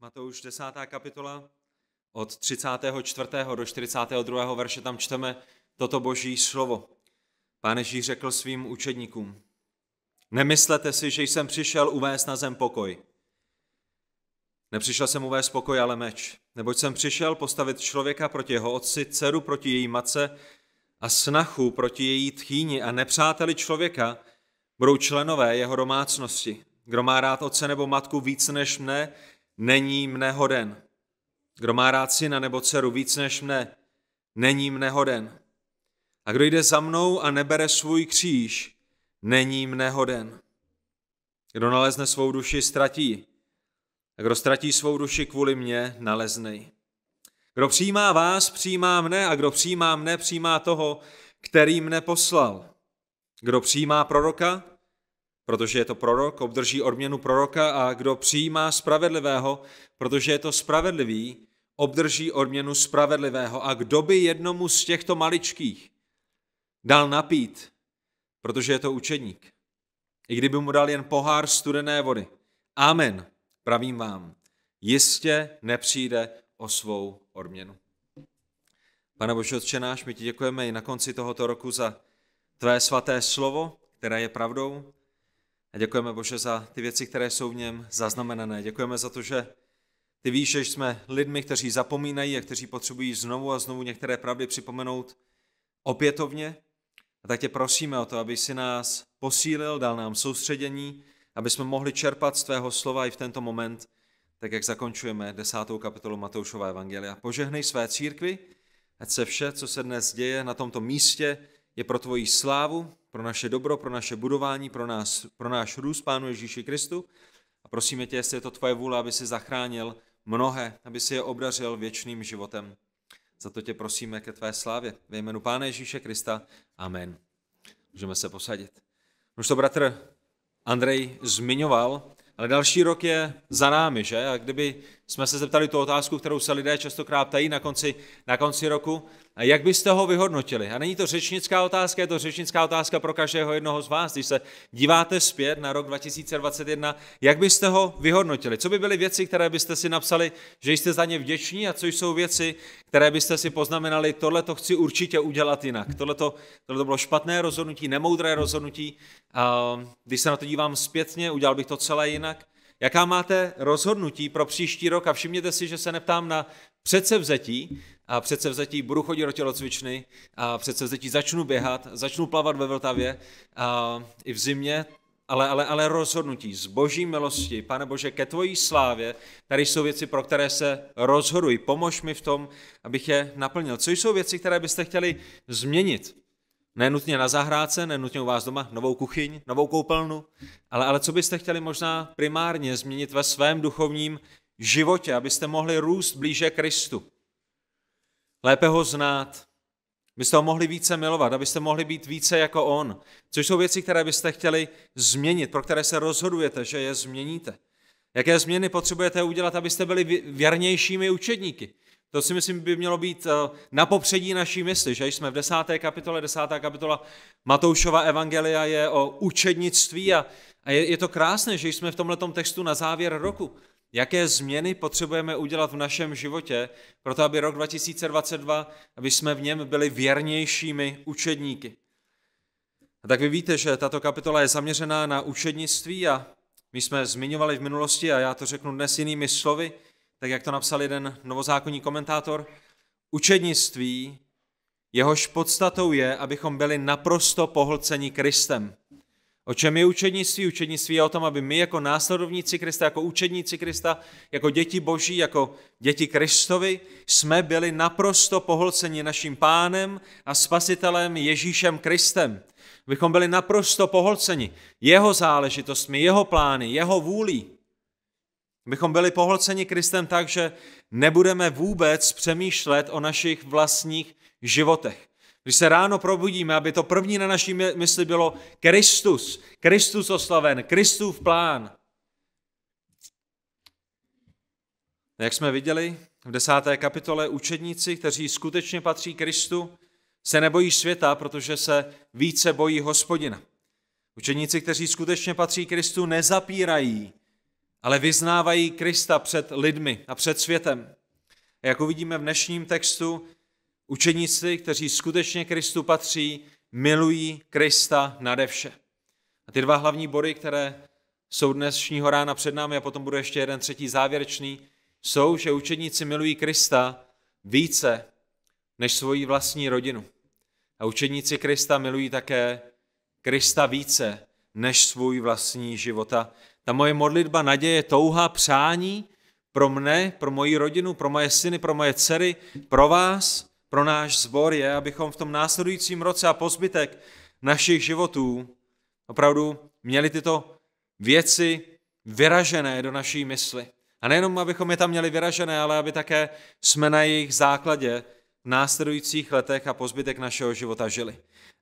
Matouš 10. kapitola od 34. do 42. verše tam čteme toto boží slovo. Pán Ježíš řekl svým učedníkům, nemyslete si, že jsem přišel uvést na zem pokoj. Nepřišel jsem uvést pokoj, ale meč. Neboť jsem přišel postavit člověka proti jeho otci, dceru proti její matce a snachu proti její tchýni a nepřáteli člověka budou členové jeho domácnosti. Kdo má rád otce nebo matku víc než mne, není mne hoden. Kdo má rád syna nebo dceru víc než mne, není mne hoden. A kdo jde za mnou a nebere svůj kříž, není mne hoden. Kdo nalezne svou duši, ztratí. A kdo ztratí svou duši kvůli mně, naleznej. Kdo přijímá vás, přijímá mne, a kdo přijímá mne, přijímá toho, který mne poslal. Kdo přijímá proroka, protože je to prorok, obdrží odměnu proroka a kdo přijímá spravedlivého, protože je to spravedlivý, obdrží odměnu spravedlivého. A kdo by jednomu z těchto maličkých dal napít, protože je to učedník, i kdyby mu dal jen pohár studené vody. Amen, pravím vám, jistě nepřijde o svou odměnu. Pane Bože, Otče náš, my ti děkujeme i na konci tohoto roku za tvé svaté slovo, které je pravdou, děkujeme, Bože, za ty věci, které jsou v něm zaznamenané. Děkujeme za to, že ty víš, že jsme lidmi, kteří zapomínají a kteří potřebují znovu a znovu některé pravdy připomenout opětovně. A tak tě prosíme o to, aby si nás posílil, dal nám soustředění, aby jsme mohli čerpat z tvého slova i v tento moment, tak jak zakončujeme desátou kapitolu Matoušova Evangelia. Požehnej své církvi, ať se vše, co se dnes děje na tomto místě, je pro tvoji slávu pro naše dobro, pro naše budování, pro, nás, pro náš růst, Pánu Ježíši Kristu. A prosíme tě, jestli je to tvoje vůle, aby si zachránil mnohé, aby si je obdařil věčným životem. Za to tě prosíme ke tvé slávě. Ve jménu Pána Ježíše Krista. Amen. Můžeme se posadit. Už to bratr Andrej zmiňoval, ale další rok je za námi, že? A kdyby jsme se zeptali tu otázku, kterou se lidé často ptají na konci, na konci roku. Jak byste ho vyhodnotili? A není to řečnická otázka, je to řečnická otázka pro každého jednoho z vás. Když se díváte zpět na rok 2021, jak byste ho vyhodnotili? Co by byly věci, které byste si napsali, že jste za ně vděční a co jsou věci, které byste si poznamenali, tohle to chci určitě udělat jinak. Tohle to bylo špatné rozhodnutí, nemoudré rozhodnutí. Když se na to dívám zpětně, udělal bych to celé jinak jaká máte rozhodnutí pro příští rok a všimněte si, že se neptám na předsevzetí, a předsevzetí budu chodit do tělocvičny, a předsevzetí začnu běhat, začnu plavat ve Vltavě a i v zimě, ale, ale, ale rozhodnutí z boží milosti, pane Bože, ke tvojí slávě, tady jsou věci, pro které se rozhoduji. Pomož mi v tom, abych je naplnil. Co jsou věci, které byste chtěli změnit? Nenutně na zahrádce, nenutně u vás doma, novou kuchyň, novou koupelnu, ale, ale co byste chtěli možná primárně změnit ve svém duchovním životě, abyste mohli růst blíže Kristu. Lépe ho znát, abyste ho mohli více milovat, abyste mohli být více jako on, což jsou věci, které byste chtěli změnit, pro které se rozhodujete, že je změníte. Jaké změny potřebujete udělat, abyste byli věrnějšími učedníky, to si myslím by mělo být eh, na popředí naší mysli, že jsme v desáté kapitole, desátá kapitola Matoušova Evangelia je o učednictví a, a je, je to krásné, že jsme v tomto textu na závěr roku. Jaké změny potřebujeme udělat v našem životě, proto aby rok 2022, aby jsme v něm byli věrnějšími učedníky. A tak vy víte, že tato kapitola je zaměřená na učednictví a my jsme zmiňovali v minulosti a já to řeknu dnes jinými slovy – tak jak to napsal jeden novozákonní komentátor, učednictví, jehož podstatou je, abychom byli naprosto pohlceni Kristem. O čem je učednictví? Učednictví je o tom, aby my jako následovníci Krista, jako učedníci Krista, jako děti Boží, jako děti Kristovi, jsme byli naprosto pohlceni naším pánem a spasitelem Ježíšem Kristem. Bychom byli naprosto pohlceni jeho záležitostmi, jeho plány, jeho vůlí. Bychom byli pohlceni Kristem tak, že nebudeme vůbec přemýšlet o našich vlastních životech. Když se ráno probudíme, aby to první na naší mysli bylo Kristus, Kristus oslaven, Kristův plán. Jak jsme viděli v desáté kapitole, učedníci, kteří skutečně patří Kristu, se nebojí světa, protože se více bojí hospodina. Učeníci, kteří skutečně patří Kristu, nezapírají ale vyznávají Krista před lidmi a před světem. A jak uvidíme v dnešním textu, učeníci, kteří skutečně Kristu patří, milují Krista nade vše. A ty dva hlavní body, které jsou dnešního rána před námi a potom bude ještě jeden třetí závěrečný, jsou, že učeníci milují Krista více než svoji vlastní rodinu. A učeníci Krista milují také Krista více než svůj vlastní život. A ta moje modlitba, naděje, touha, přání pro mne, pro moji rodinu, pro moje syny, pro moje dcery, pro vás, pro náš zbor je, abychom v tom následujícím roce a pozbytek našich životů opravdu měli tyto věci vyražené do naší mysli. A nejenom, abychom je tam měli vyražené, ale aby také jsme na jejich základě v následujících letech a pozbytek našeho života žili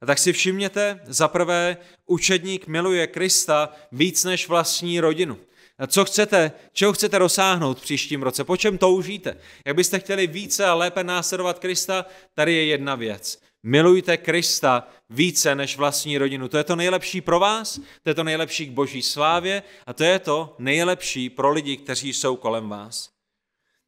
tak si všimněte, za prvé, učedník miluje Krista víc než vlastní rodinu. co chcete, čeho chcete dosáhnout v příštím roce, po čem toužíte? Jak byste chtěli více a lépe následovat Krista, tady je jedna věc. Milujte Krista více než vlastní rodinu. To je to nejlepší pro vás, to je to nejlepší k boží slávě a to je to nejlepší pro lidi, kteří jsou kolem vás.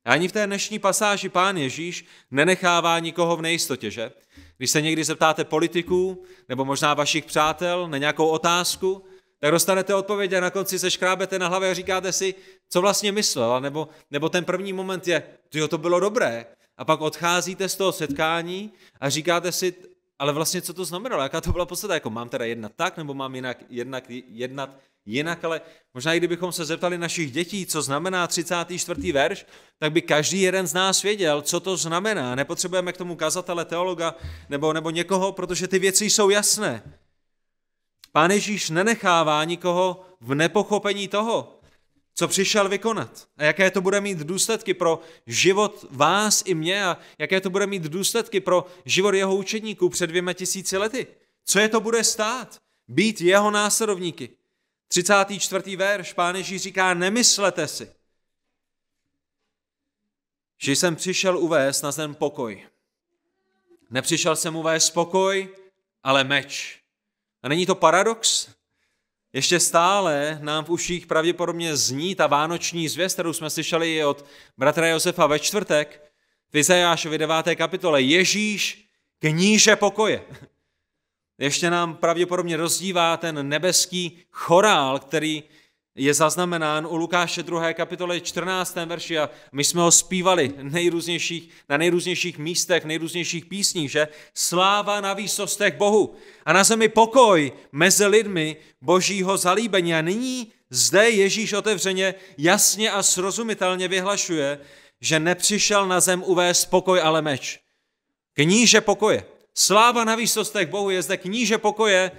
A ani v té dnešní pasáži pán Ježíš nenechává nikoho v nejistotě, že? Když se někdy zeptáte politiků nebo možná vašich přátel na nějakou otázku, tak dostanete odpověď a na konci se škrábete na hlavě a říkáte si, co vlastně myslel, nebo, nebo ten první moment je, jo, to bylo dobré. A pak odcházíte z toho setkání a říkáte si, ale vlastně co to znamenalo, jaká to byla podstata, jako mám teda jednat tak, nebo mám jinak, jednak jednat jinak, ale možná i kdybychom se zeptali našich dětí, co znamená 34. verš, tak by každý jeden z nás věděl, co to znamená. Nepotřebujeme k tomu kazatele, teologa nebo, nebo někoho, protože ty věci jsou jasné. Pán Ježíš nenechává nikoho v nepochopení toho, co přišel vykonat a jaké to bude mít důsledky pro život vás i mě a jaké to bude mít důsledky pro život jeho učedníků před dvěma tisíci lety. Co je to bude stát? Být jeho následovníky. 34. verš, pán Ježíš říká, nemyslete si, že jsem přišel uvést na zem pokoj. Nepřišel jsem uvést pokoj, ale meč. A není to paradox? Ještě stále nám v uších pravděpodobně zní ta vánoční zvěst, kterou jsme slyšeli i od bratra Josefa ve čtvrtek v Izajášovi 9. kapitole. Ježíš, kníže pokoje. Ještě nám pravděpodobně rozdívá ten nebeský chorál, který je zaznamenán u Lukáše 2. kapitole 14. verši a my jsme ho zpívali nejrůznějších, na nejrůznějších místech, nejrůznějších písních, že sláva na výsostech Bohu a na zemi pokoj mezi lidmi božího zalíbení. A nyní zde Ježíš otevřeně, jasně a srozumitelně vyhlašuje, že nepřišel na zem uvést pokoj, ale meč. Kníže pokoje. Sláva na výsostech Bohu je zde kníže pokoje,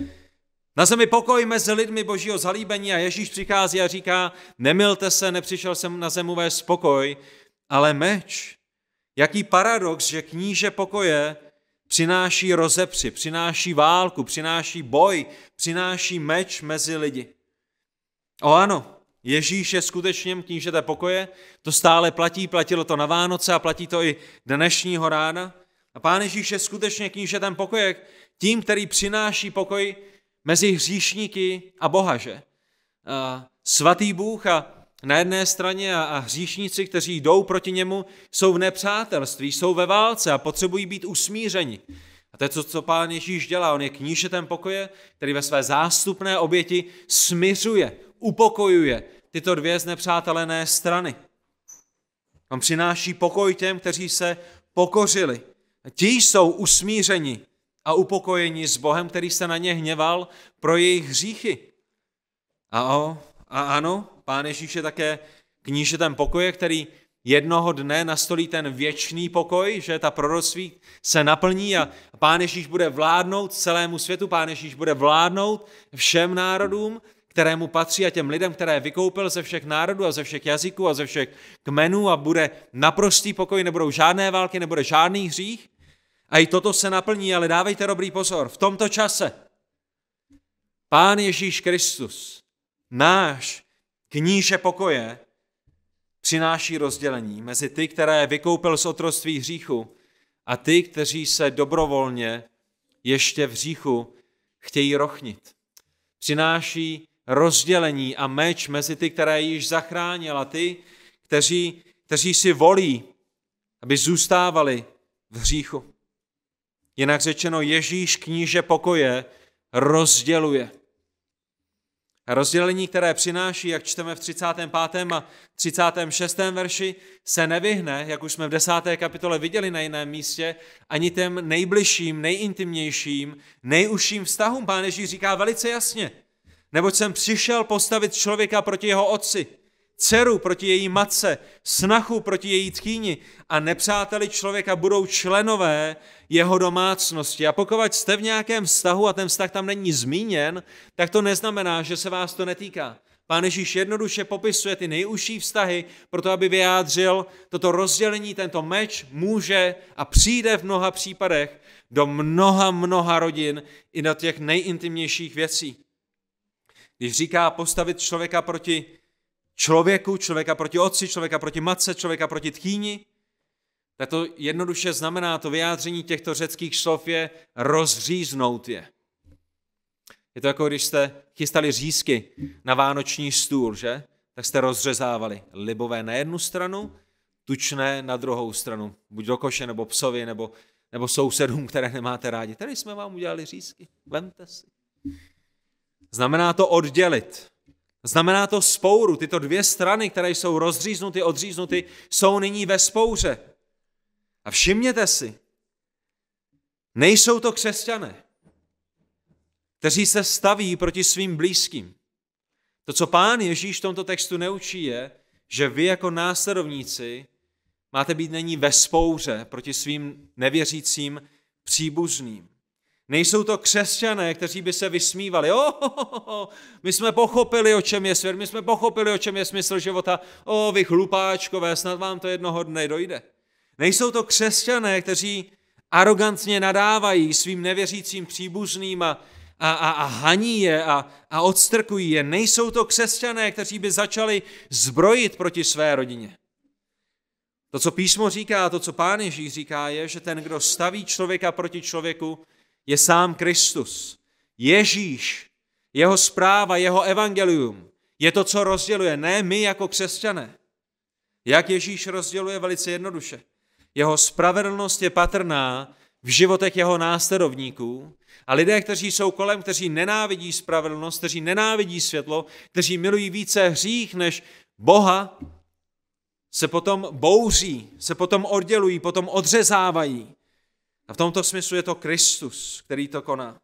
na zemi pokoj mezi lidmi božího zalíbení a Ježíš přichází a říká, nemilte se, nepřišel jsem na zemu vést pokoj, ale meč. Jaký paradox, že kníže pokoje přináší rozepři, přináší válku, přináší boj, přináší meč mezi lidi. O ano, Ježíš je skutečně knížete pokoje, to stále platí, platilo to na Vánoce a platí to i dnešního rána. A Pán Ježíš je skutečně knížetem pokoje, tím, který přináší pokoj mezi hříšníky a Boha, že? A svatý Bůh a na jedné straně a, a hříšníci, kteří jdou proti němu, jsou v nepřátelství, jsou ve válce a potřebují být usmířeni. A to je to, co pán Ježíš dělá. On je knížetem pokoje, který ve své zástupné oběti smiřuje, upokojuje tyto dvě znepřátelené strany. On přináší pokoj těm, kteří se pokořili. A ti jsou usmířeni a upokojení s Bohem, který se na ně hněval pro jejich hříchy. A, o, a ano, pán Ježíš je také knížetem pokoje, který jednoho dne nastolí ten věčný pokoj, že ta proroctví se naplní a pán Ježíš bude vládnout celému světu, pán Ježíš bude vládnout všem národům, kterému patří a těm lidem, které vykoupil ze všech národů a ze všech jazyků a ze všech kmenů a bude naprostý pokoj, nebudou žádné války, nebude žádný hřích. A i toto se naplní, ale dávejte dobrý pozor. V tomto čase Pán Ježíš Kristus, náš kníže pokoje, přináší rozdělení mezi ty, které vykoupil z otroství hříchu a ty, kteří se dobrovolně ještě v hříchu chtějí rochnit. Přináší rozdělení a meč mezi ty, které již zachránil a ty, kteří, kteří si volí, aby zůstávali v hříchu. Jinak řečeno, Ježíš kníže pokoje rozděluje. A rozdělení, které přináší, jak čteme v 35. a 36. verši, se nevyhne, jak už jsme v 10. kapitole viděli na jiném místě, ani těm nejbližším, nejintimnějším, nejužším vztahům. Pán Ježíš říká velice jasně, neboť jsem přišel postavit člověka proti jeho otci, dceru proti její matce, snachu proti její tchýni a nepřáteli člověka budou členové jeho domácnosti. A pokud jste v nějakém vztahu a ten vztah tam není zmíněn, tak to neznamená, že se vás to netýká. Pán Ježíš jednoduše popisuje ty nejužší vztahy, proto aby vyjádřil toto rozdělení, tento meč může a přijde v mnoha případech do mnoha, mnoha rodin i do těch nejintimnějších věcí. Když říká postavit člověka proti člověku, člověka proti otci, člověka proti matce, člověka proti tchýni. Tak to jednoduše znamená, to vyjádření těchto řeckých slov je rozříznout je. Je to jako když jste chystali řízky na vánoční stůl, že? Tak jste rozřezávali libové na jednu stranu, tučné na druhou stranu. Buď do koše, nebo psovi, nebo, nebo sousedům, které nemáte rádi. Tady jsme vám udělali řízky, vemte si. Znamená to oddělit. Znamená to spouru. Tyto dvě strany, které jsou rozříznuty, odříznuty, jsou nyní ve spouře. A všimněte si, nejsou to křesťané, kteří se staví proti svým blízkým. To, co pán Ježíš v tomto textu neučí, je, že vy jako následovníci máte být není ve spouře proti svým nevěřícím příbuzným. Nejsou to křesťané, kteří by se vysmívali. Oh, oh, oh, oh, my jsme pochopili, o čem je svět, my jsme pochopili, o čem je smysl života. O, vy chlupáčkové, snad vám to jednoho dne dojde. Nejsou to křesťané, kteří arogantně nadávají svým nevěřícím příbuzným a, a, a, a haní je a, a odstrkují je. Nejsou to křesťané, kteří by začali zbrojit proti své rodině. To, co písmo říká, to, co pán Ježíš říká, je, že ten, kdo staví člověka proti člověku, je sám Kristus. Ježíš, jeho zpráva, jeho evangelium je to, co rozděluje, ne my jako křesťané. Jak Ježíš rozděluje velice jednoduše. Jeho spravedlnost je patrná v životech jeho následovníků a lidé, kteří jsou kolem, kteří nenávidí spravedlnost, kteří nenávidí světlo, kteří milují více hřích než Boha, se potom bouří, se potom oddělují, potom odřezávají. A v tomto smyslu je to Kristus, který to koná.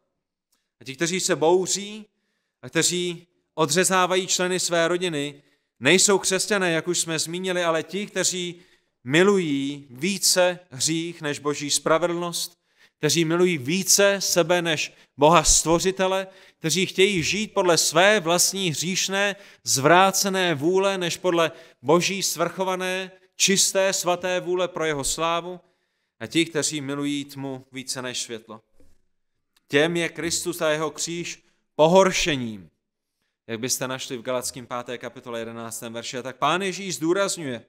A ti, kteří se bouří a kteří odřezávají členy své rodiny, nejsou křesťané, jak už jsme zmínili, ale ti, kteří milují více hřích než boží spravedlnost, kteří milují více sebe než Boha Stvořitele, kteří chtějí žít podle své vlastní hříšné, zvrácené vůle než podle boží svrchované, čisté, svaté vůle pro jeho slávu, a ti, kteří milují tmu více než světlo. Těm je Kristus a jeho kříž pohoršením. Jak byste našli v Galackém 5. kapitole 11. verše, tak pán Ježíš zdůrazňuje,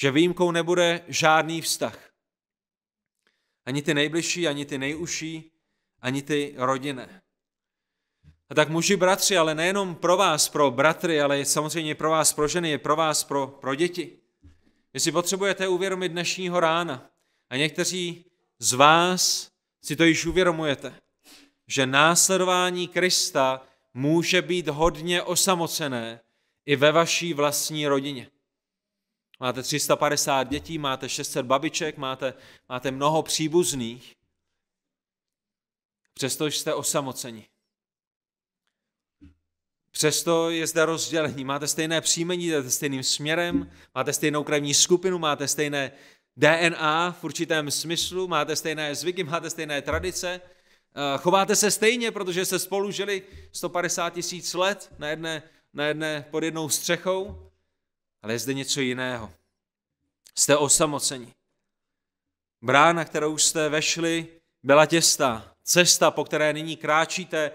že výjimkou nebude žádný vztah. Ani ty nejbližší, ani ty nejužší, ani ty rodinné. A tak muži, bratři, ale nejenom pro vás, pro bratry, ale samozřejmě pro vás, pro ženy, je pro vás, pro, pro děti. Jestli potřebujete uvědomit dnešního rána, a někteří z vás si to již uvědomujete, že následování Krista může být hodně osamocené i ve vaší vlastní rodině. Máte 350 dětí, máte 600 babiček, máte, máte mnoho příbuzných, přesto jste osamoceni. Přesto je zde rozdělení. Máte stejné příjmení, jdete stejným směrem, máte stejnou krevní skupinu, máte stejné DNA v určitém smyslu, máte stejné zvyky, máte stejné tradice, eh, chováte se stejně, protože jste spolu žili 150 tisíc let na jedné, na jedné, pod jednou střechou, ale je zde něco jiného. Jste osamoceni. Brána, kterou jste vešli, byla těsta. Cesta, po které nyní kráčíte,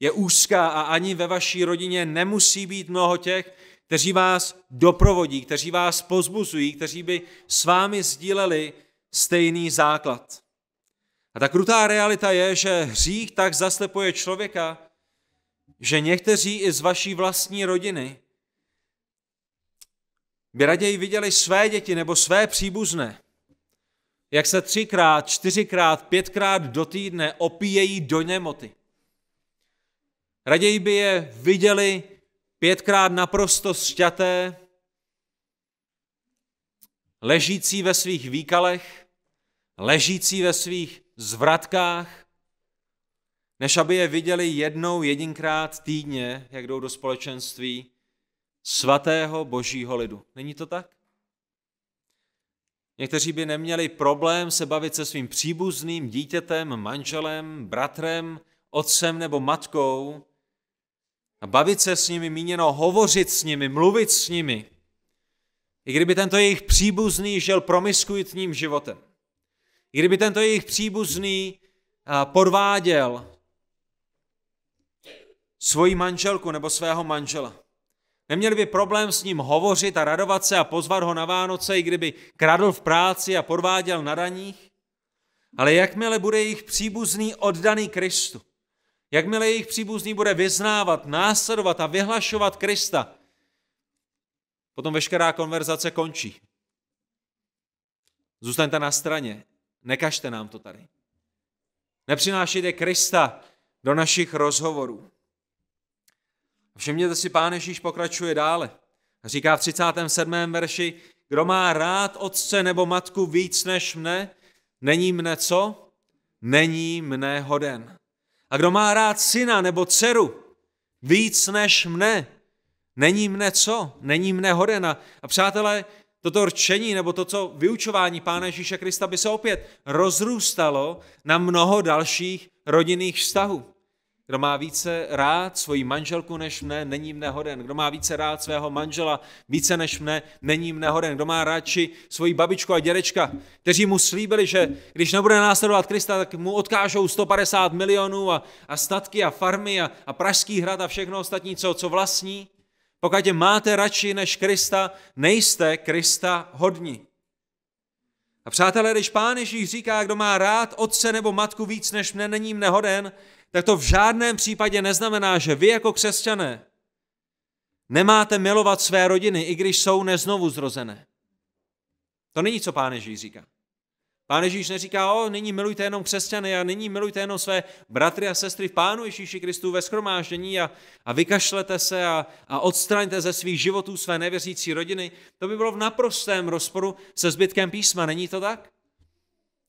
je úzká a ani ve vaší rodině nemusí být mnoho těch, kteří vás doprovodí, kteří vás pozbuzují, kteří by s vámi sdíleli stejný základ. A ta krutá realita je, že hřích tak zaslepuje člověka, že někteří i z vaší vlastní rodiny by raději viděli své děti nebo své příbuzné, jak se třikrát, čtyřikrát, pětkrát do týdne opíjejí do nemoty. Raději by je viděli pětkrát naprosto sšťaté, ležící ve svých výkalech, ležící ve svých zvratkách, než aby je viděli jednou, jedinkrát týdně, jak jdou do společenství svatého božího lidu. Není to tak? Někteří by neměli problém se bavit se svým příbuzným, dítětem, manželem, bratrem, otcem nebo matkou, a bavit se s nimi, míněno hovořit s nimi, mluvit s nimi. I kdyby tento jejich příbuzný žil promiskuitním životem. I kdyby tento jejich příbuzný podváděl svoji manželku nebo svého manžela. Neměli by problém s ním hovořit a radovat se a pozvat ho na Vánoce, i kdyby kradl v práci a podváděl na daních. Ale jakmile bude jejich příbuzný oddaný Kristu, Jakmile jejich příbuzný bude vyznávat, následovat a vyhlašovat Krista, potom veškerá konverzace končí. Zůstaňte na straně, nekažte nám to tady. Nepřinášejte Krista do našich rozhovorů. Všimněte si, Pán Ježíš pokračuje dále. Říká v 37. verši, kdo má rád otce nebo matku víc než mne, není mne co? Není mne hoden. A kdo má rád syna nebo dceru víc než mne, není mne co, není mne hodena. A přátelé, toto rčení nebo to, co vyučování Pána Ježíše Krista by se opět rozrůstalo na mnoho dalších rodinných vztahů. Kdo má více rád svoji manželku než mne, není mne hoden. Kdo má více rád svého manžela více než mne, není mne hoden. Kdo má radši svoji babičku a dědečka, kteří mu slíbili, že když nebude následovat Krista, tak mu odkážou 150 milionů a, a statky a farmy a, a pražský hrad a všechno ostatní, co, co vlastní. Pokud je máte radši než Krista, nejste Krista hodní. A přátelé, když pán Ježíš říká, kdo má rád otce nebo matku víc než mne, není mne hoden, tak to v žádném případě neznamená, že vy jako křesťané nemáte milovat své rodiny, i když jsou neznovu zrozené. To není, co pán Ježíš říká. Pán Ježíš neříká, o, nyní milujte jenom křesťany a nyní milujte jenom své bratry a sestry v Pánu Ježíši Kristu ve schromáždění a, a vykašlete se a, a odstraňte ze svých životů své nevěřící rodiny. To by bylo v naprostém rozporu se zbytkem písma, není to tak?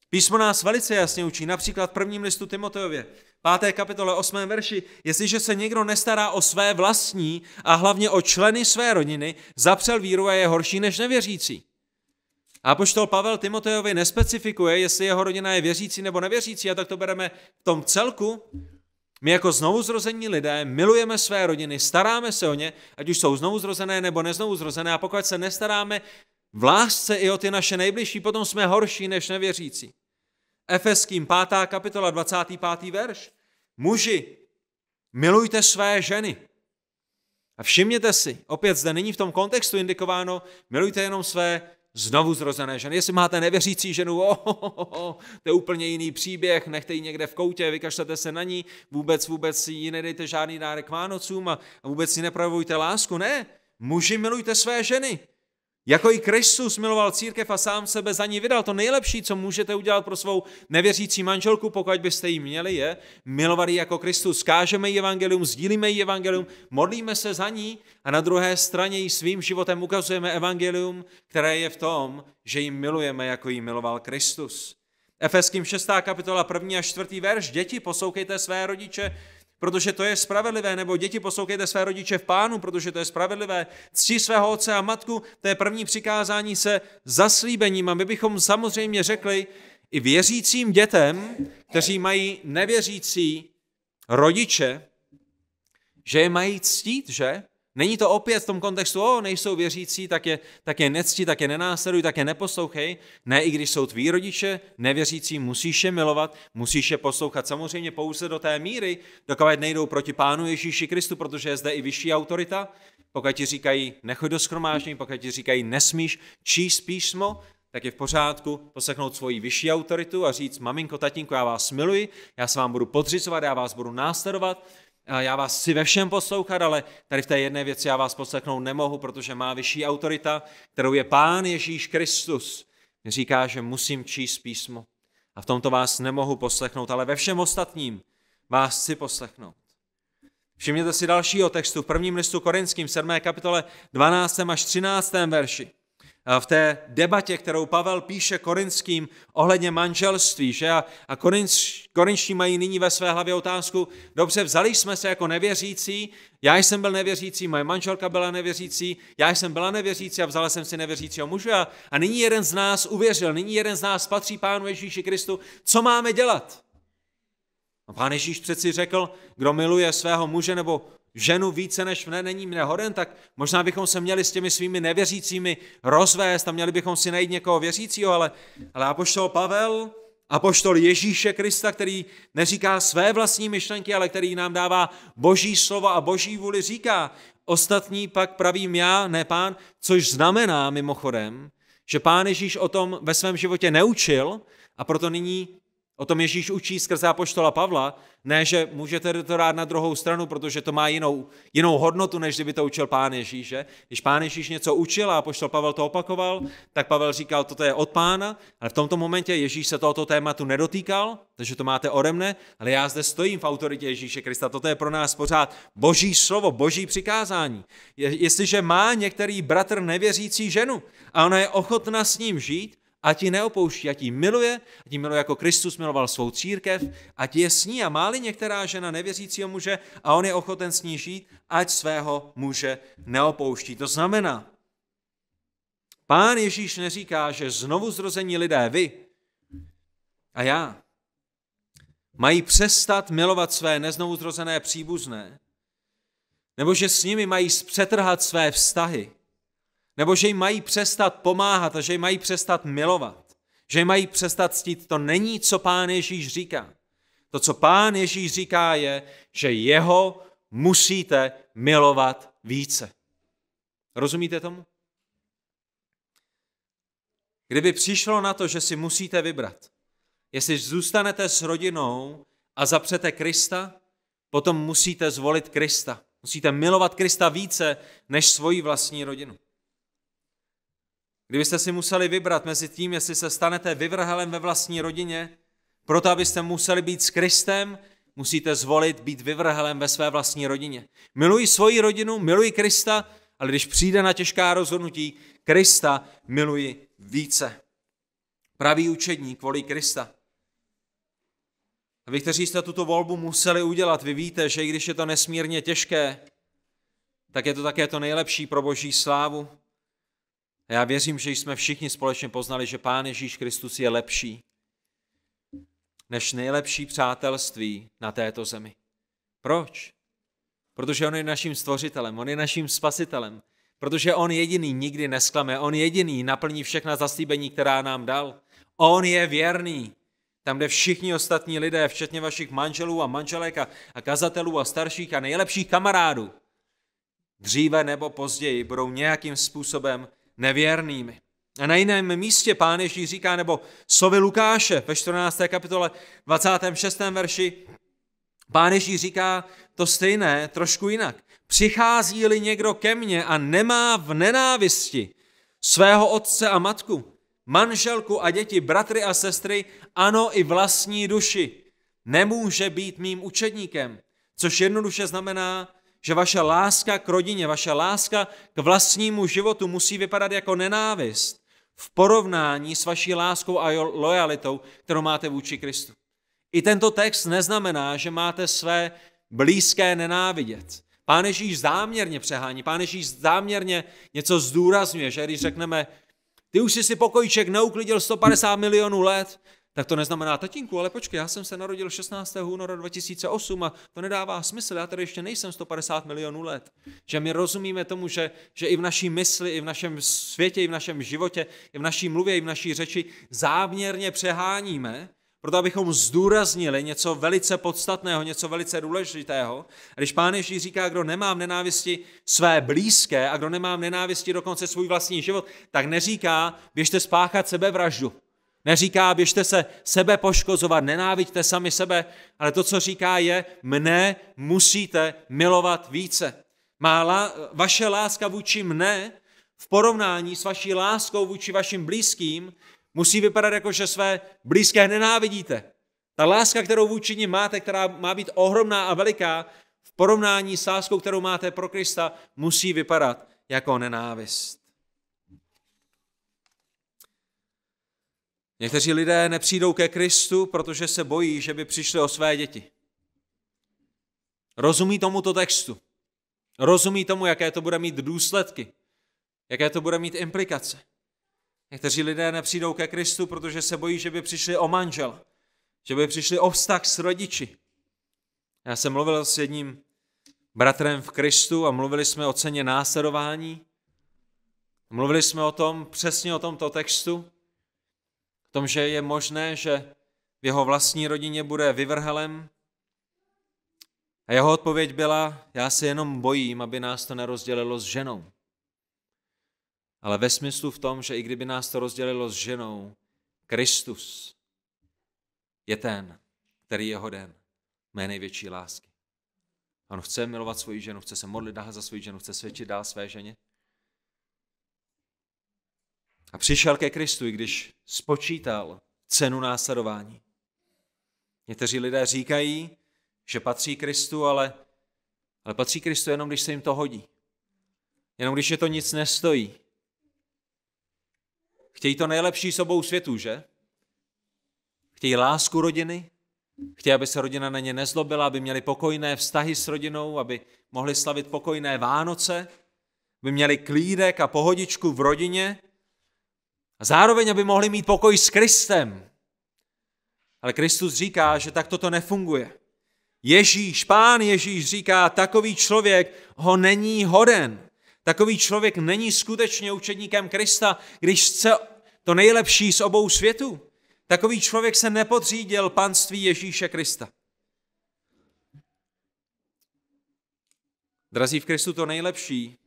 Písmo nás velice jasně učí, například v prvním listu Timoteově, 5. kapitole 8. verši, jestliže se někdo nestará o své vlastní a hlavně o členy své rodiny, zapřel víru a je horší než nevěřící. A poštol Pavel Timotejovi nespecifikuje, jestli jeho rodina je věřící nebo nevěřící, a tak to bereme v tom celku. My jako znovuzrození lidé milujeme své rodiny, staráme se o ně, ať už jsou znovuzrozené nebo neznovuzrozené, a pokud se nestaráme v lásce i o ty naše nejbližší, potom jsme horší než nevěřící. Efeským 5. kapitola 25. verš. Muži, milujte své ženy. A všimněte si, opět zde není v tom kontextu indikováno, milujte jenom své znovu zrozené ženy. Jestli máte nevěřící ženu, oh, oh, oh, oh, to je úplně jiný příběh, nechte ji někde v koutě, vykašlete se na ní, vůbec, vůbec ji nedejte žádný dárek Vánocům a, a vůbec si neprojevujte lásku. Ne, muži milujte své ženy. Jako i Kristus miloval církev a sám sebe za ní vydal, to nejlepší, co můžete udělat pro svou nevěřící manželku, pokud byste ji měli, je milovat ji jako Kristus. Kážeme jí evangelium, sdílíme jí evangelium, modlíme se za ní a na druhé straně jí svým životem ukazujeme evangelium, které je v tom, že ji milujeme, jako ji miloval Kristus. Efeským 6. kapitola 1. a 4. verš. Děti, poslouchejte své rodiče, protože to je spravedlivé, nebo děti poslouchejte své rodiče v pánu, protože to je spravedlivé. Cti svého otce a matku, to je první přikázání se zaslíbením a my bychom samozřejmě řekli i věřícím dětem, kteří mají nevěřící rodiče, že je mají ctít, že? Není to opět v tom kontextu, o, nejsou věřící, tak je, tak je necti, tak je nenásleduj, tak je neposlouchej. Ne, i když jsou tví rodiče nevěřící, musíš je milovat, musíš je poslouchat. Samozřejmě pouze do té míry, dokud nejdou proti Pánu Ježíši Kristu, protože je zde i vyšší autorita. Pokud ti říkají, nechoď do schromáždění, pokud ti říkají, nesmíš číst písmo, tak je v pořádku poslechnout svoji vyšší autoritu a říct, maminko, tatínko, já vás miluji, já se vám budu podřizovat, já vás budu následovat, já vás si ve všem poslouchat, ale tady v té jedné věci já vás poslechnout nemohu, protože má vyšší autorita, kterou je Pán Ježíš Kristus. říká, že musím číst písmo a v tomto vás nemohu poslechnout, ale ve všem ostatním vás si poslechnout. Všimněte si dalšího textu v prvním listu korinským, 7. kapitole, 12. až 13. verši. Eh, v té debatě, kterou Pavel píše korinským ohledně manželství, že a, a korinč, korinčtí mají nyní ve své hlavě otázku, dobře, vzali jsme se jako nevěřící, já jsem byl nevěřící, moje manželka byla nevěřící, já jsem byla nevěřící a vzala jsem si nevěřícího muže a, a nyní jeden z nás uvěřil, nyní jeden z nás patří Pánu Ježíši Kristu, co máme dělat? A no, pán Ježíš přeci řekl, kdo miluje svého muže nebo ženu více než mne, není mne hoden, tak možná bychom se měli s těmi svými nevěřícími rozvést a měli bychom si najít někoho věřícího, ale, ale apoštol Pavel, apoštol Ježíše Krista, který neříká své vlastní myšlenky, ale který nám dává boží slovo a boží vůli, říká, ostatní pak pravím já, ne pán, což znamená mimochodem, že pán Ježíš o tom ve svém životě neučil a proto nyní O tom Ježíš učí skrze apoštola Pavla, ne, že můžete to rád na druhou stranu, protože to má jinou, jinou hodnotu, než kdyby to učil pán Ježíš. Že? Když pán Ježíš něco učil a apoštol Pavel to opakoval, tak Pavel říkal, toto je od pána, ale v tomto momentě Ježíš se tohoto tématu nedotýkal, takže to máte ode mne, ale já zde stojím v autoritě Ježíše Krista. Toto je pro nás pořád boží slovo, boží přikázání. Jestliže má některý bratr nevěřící ženu a ona je ochotna s ním žít, a ti neopouští, a ti miluje, a ti miluje jako Kristus miloval svou církev, ti je s ní a máli některá žena nevěřícího muže a on je ochoten s ní žít, ať svého muže neopouští. To znamená, pán Ježíš neříká, že znovu zrození lidé vy a já mají přestat milovat své neznovu zrozené příbuzné, nebo že s nimi mají zpřetrhat své vztahy, nebo že jim mají přestat pomáhat a že jim mají přestat milovat. Že jim mají přestat ctít. To není, co pán Ježíš říká. To, co pán Ježíš říká, je, že jeho musíte milovat více. Rozumíte tomu? Kdyby přišlo na to, že si musíte vybrat, jestli zůstanete s rodinou a zapřete Krista, potom musíte zvolit Krista. Musíte milovat Krista více než svoji vlastní rodinu. Kdybyste si museli vybrat mezi tím, jestli se stanete vyvrhelem ve vlastní rodině, proto abyste museli být s Kristem, musíte zvolit být vyvrhelem ve své vlastní rodině. Miluji svoji rodinu, miluji Krista, ale když přijde na těžká rozhodnutí, Krista miluji více. Pravý učedník volí Krista. A vy, kteří jste tuto volbu museli udělat, vy víte, že i když je to nesmírně těžké, tak je to také to nejlepší pro boží slávu. A já věřím, že jsme všichni společně poznali, že Pán Ježíš Kristus je lepší než nejlepší přátelství na této zemi. Proč? Protože On je naším stvořitelem, On je naším spasitelem, protože On jediný nikdy nesklame, On jediný naplní všechna zaslíbení, která nám dal. On je věrný. Tam, kde všichni ostatní lidé, včetně vašich manželů a manželek a, a kazatelů a starších a nejlepších kamarádů, dříve nebo později budou nějakým způsobem nevěrnými. A na jiném místě pán Ježíš říká, nebo sovi Lukáše ve 14. kapitole 26. verši, pán Ježíš říká to stejné, trošku jinak. Přichází-li někdo ke mně a nemá v nenávisti svého otce a matku, manželku a děti, bratry a sestry, ano i vlastní duši, nemůže být mým učedníkem, což jednoduše znamená, že vaše láska k rodině, vaše láska k vlastnímu životu musí vypadat jako nenávist v porovnání s vaší láskou a lojalitou, kterou máte vůči Kristu. I tento text neznamená, že máte své blízké nenávidět. Pán Ježíš záměrně přehání, pán Ježíš záměrně něco zdůrazňuje, že když řekneme, ty už jsi si pokojíček neuklidil 150 milionů let, tak to neznamená, tatínku, ale počkej, já jsem se narodil 16. února 2008 a to nedává smysl, já tady ještě nejsem 150 milionů let. Že my rozumíme tomu, že, že i v naší mysli, i v našem světě, i v našem životě, i v naší mluvě, i v naší řeči záměrně přeháníme, proto abychom zdůraznili něco velice podstatného, něco velice důležitého. A když Pán Ježíš říká, kdo nemá v nenávisti své blízké a kdo nemá v nenávisti dokonce svůj vlastní život, tak neříká, běžte spáchat sebevraždu. Neříká, běžte se sebe poškozovat, nenáviďte sami sebe, ale to, co říká, je, mne musíte milovat více. Má la, vaše láska vůči mne v porovnání s vaší láskou vůči vašim blízkým musí vypadat jako, že své blízké nenávidíte. Ta láska, kterou vůči ní máte, která má být ohromná a veliká, v porovnání s láskou, kterou máte pro Krista, musí vypadat jako nenávist. Někteří lidé nepřijdou ke Kristu, protože se bojí, že by přišli o své děti. Rozumí tomuto textu. Rozumí tomu, jaké to bude mít důsledky, jaké to bude mít implikace. Někteří lidé nepřijdou ke Kristu, protože se bojí, že by přišli o manžel, že by přišli o vztah s rodiči. Já jsem mluvil s jedním bratrem v Kristu a mluvili jsme o ceně následování. Mluvili jsme o tom, přesně o tomto textu tom, že je možné, že v jeho vlastní rodině bude vyvrhelem. A jeho odpověď byla, já se jenom bojím, aby nás to nerozdělilo s ženou. Ale ve smyslu v tom, že i kdyby nás to rozdělilo s ženou, Kristus je ten, který je hoden mé největší lásky. On chce milovat svoji ženu, chce se modlit dál za svoji ženu, chce svědčit dál své ženě. A přišel ke Kristu, i když spočítal cenu následování. Někteří lidé říkají, že patří Kristu, ale, ale patří Kristu jenom, když se jim to hodí. Jenom když je to nic nestojí. Chtějí to nejlepší sobou světu, že? Chtějí lásku rodiny, chtějí, aby se rodina na ně nezlobila, aby měli pokojné vztahy s rodinou, aby mohli slavit pokojné Vánoce, aby měli klídek a pohodičku v rodině, a zároveň, aby mohli mít pokoj s Kristem. Ale Kristus říká, že tak toto nefunguje. Ježíš, pán Ježíš říká, takový člověk ho není hoden. Takový člověk není skutečně učedníkem Krista, když chce to nejlepší z obou světů. Takový člověk se nepodřídil panství Ježíše Krista. Drazí v Kristu to nejlepší,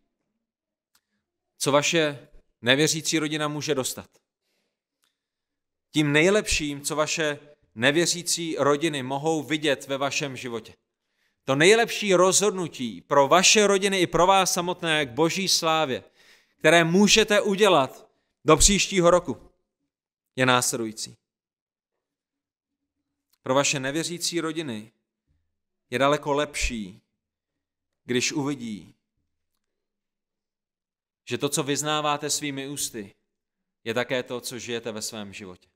co vaše nevěřící rodina může dostat. Tím nejlepším, co vaše nevěřící rodiny mohou vidět ve vašem životě. To nejlepší rozhodnutí pro vaše rodiny i pro vás samotné k boží slávě, které můžete udělat do příštího roku, je následující. Pro vaše nevěřící rodiny je daleko lepší, když uvidí, že to, co vyznáváte svými ústy, je také to, co žijete ve svém životě.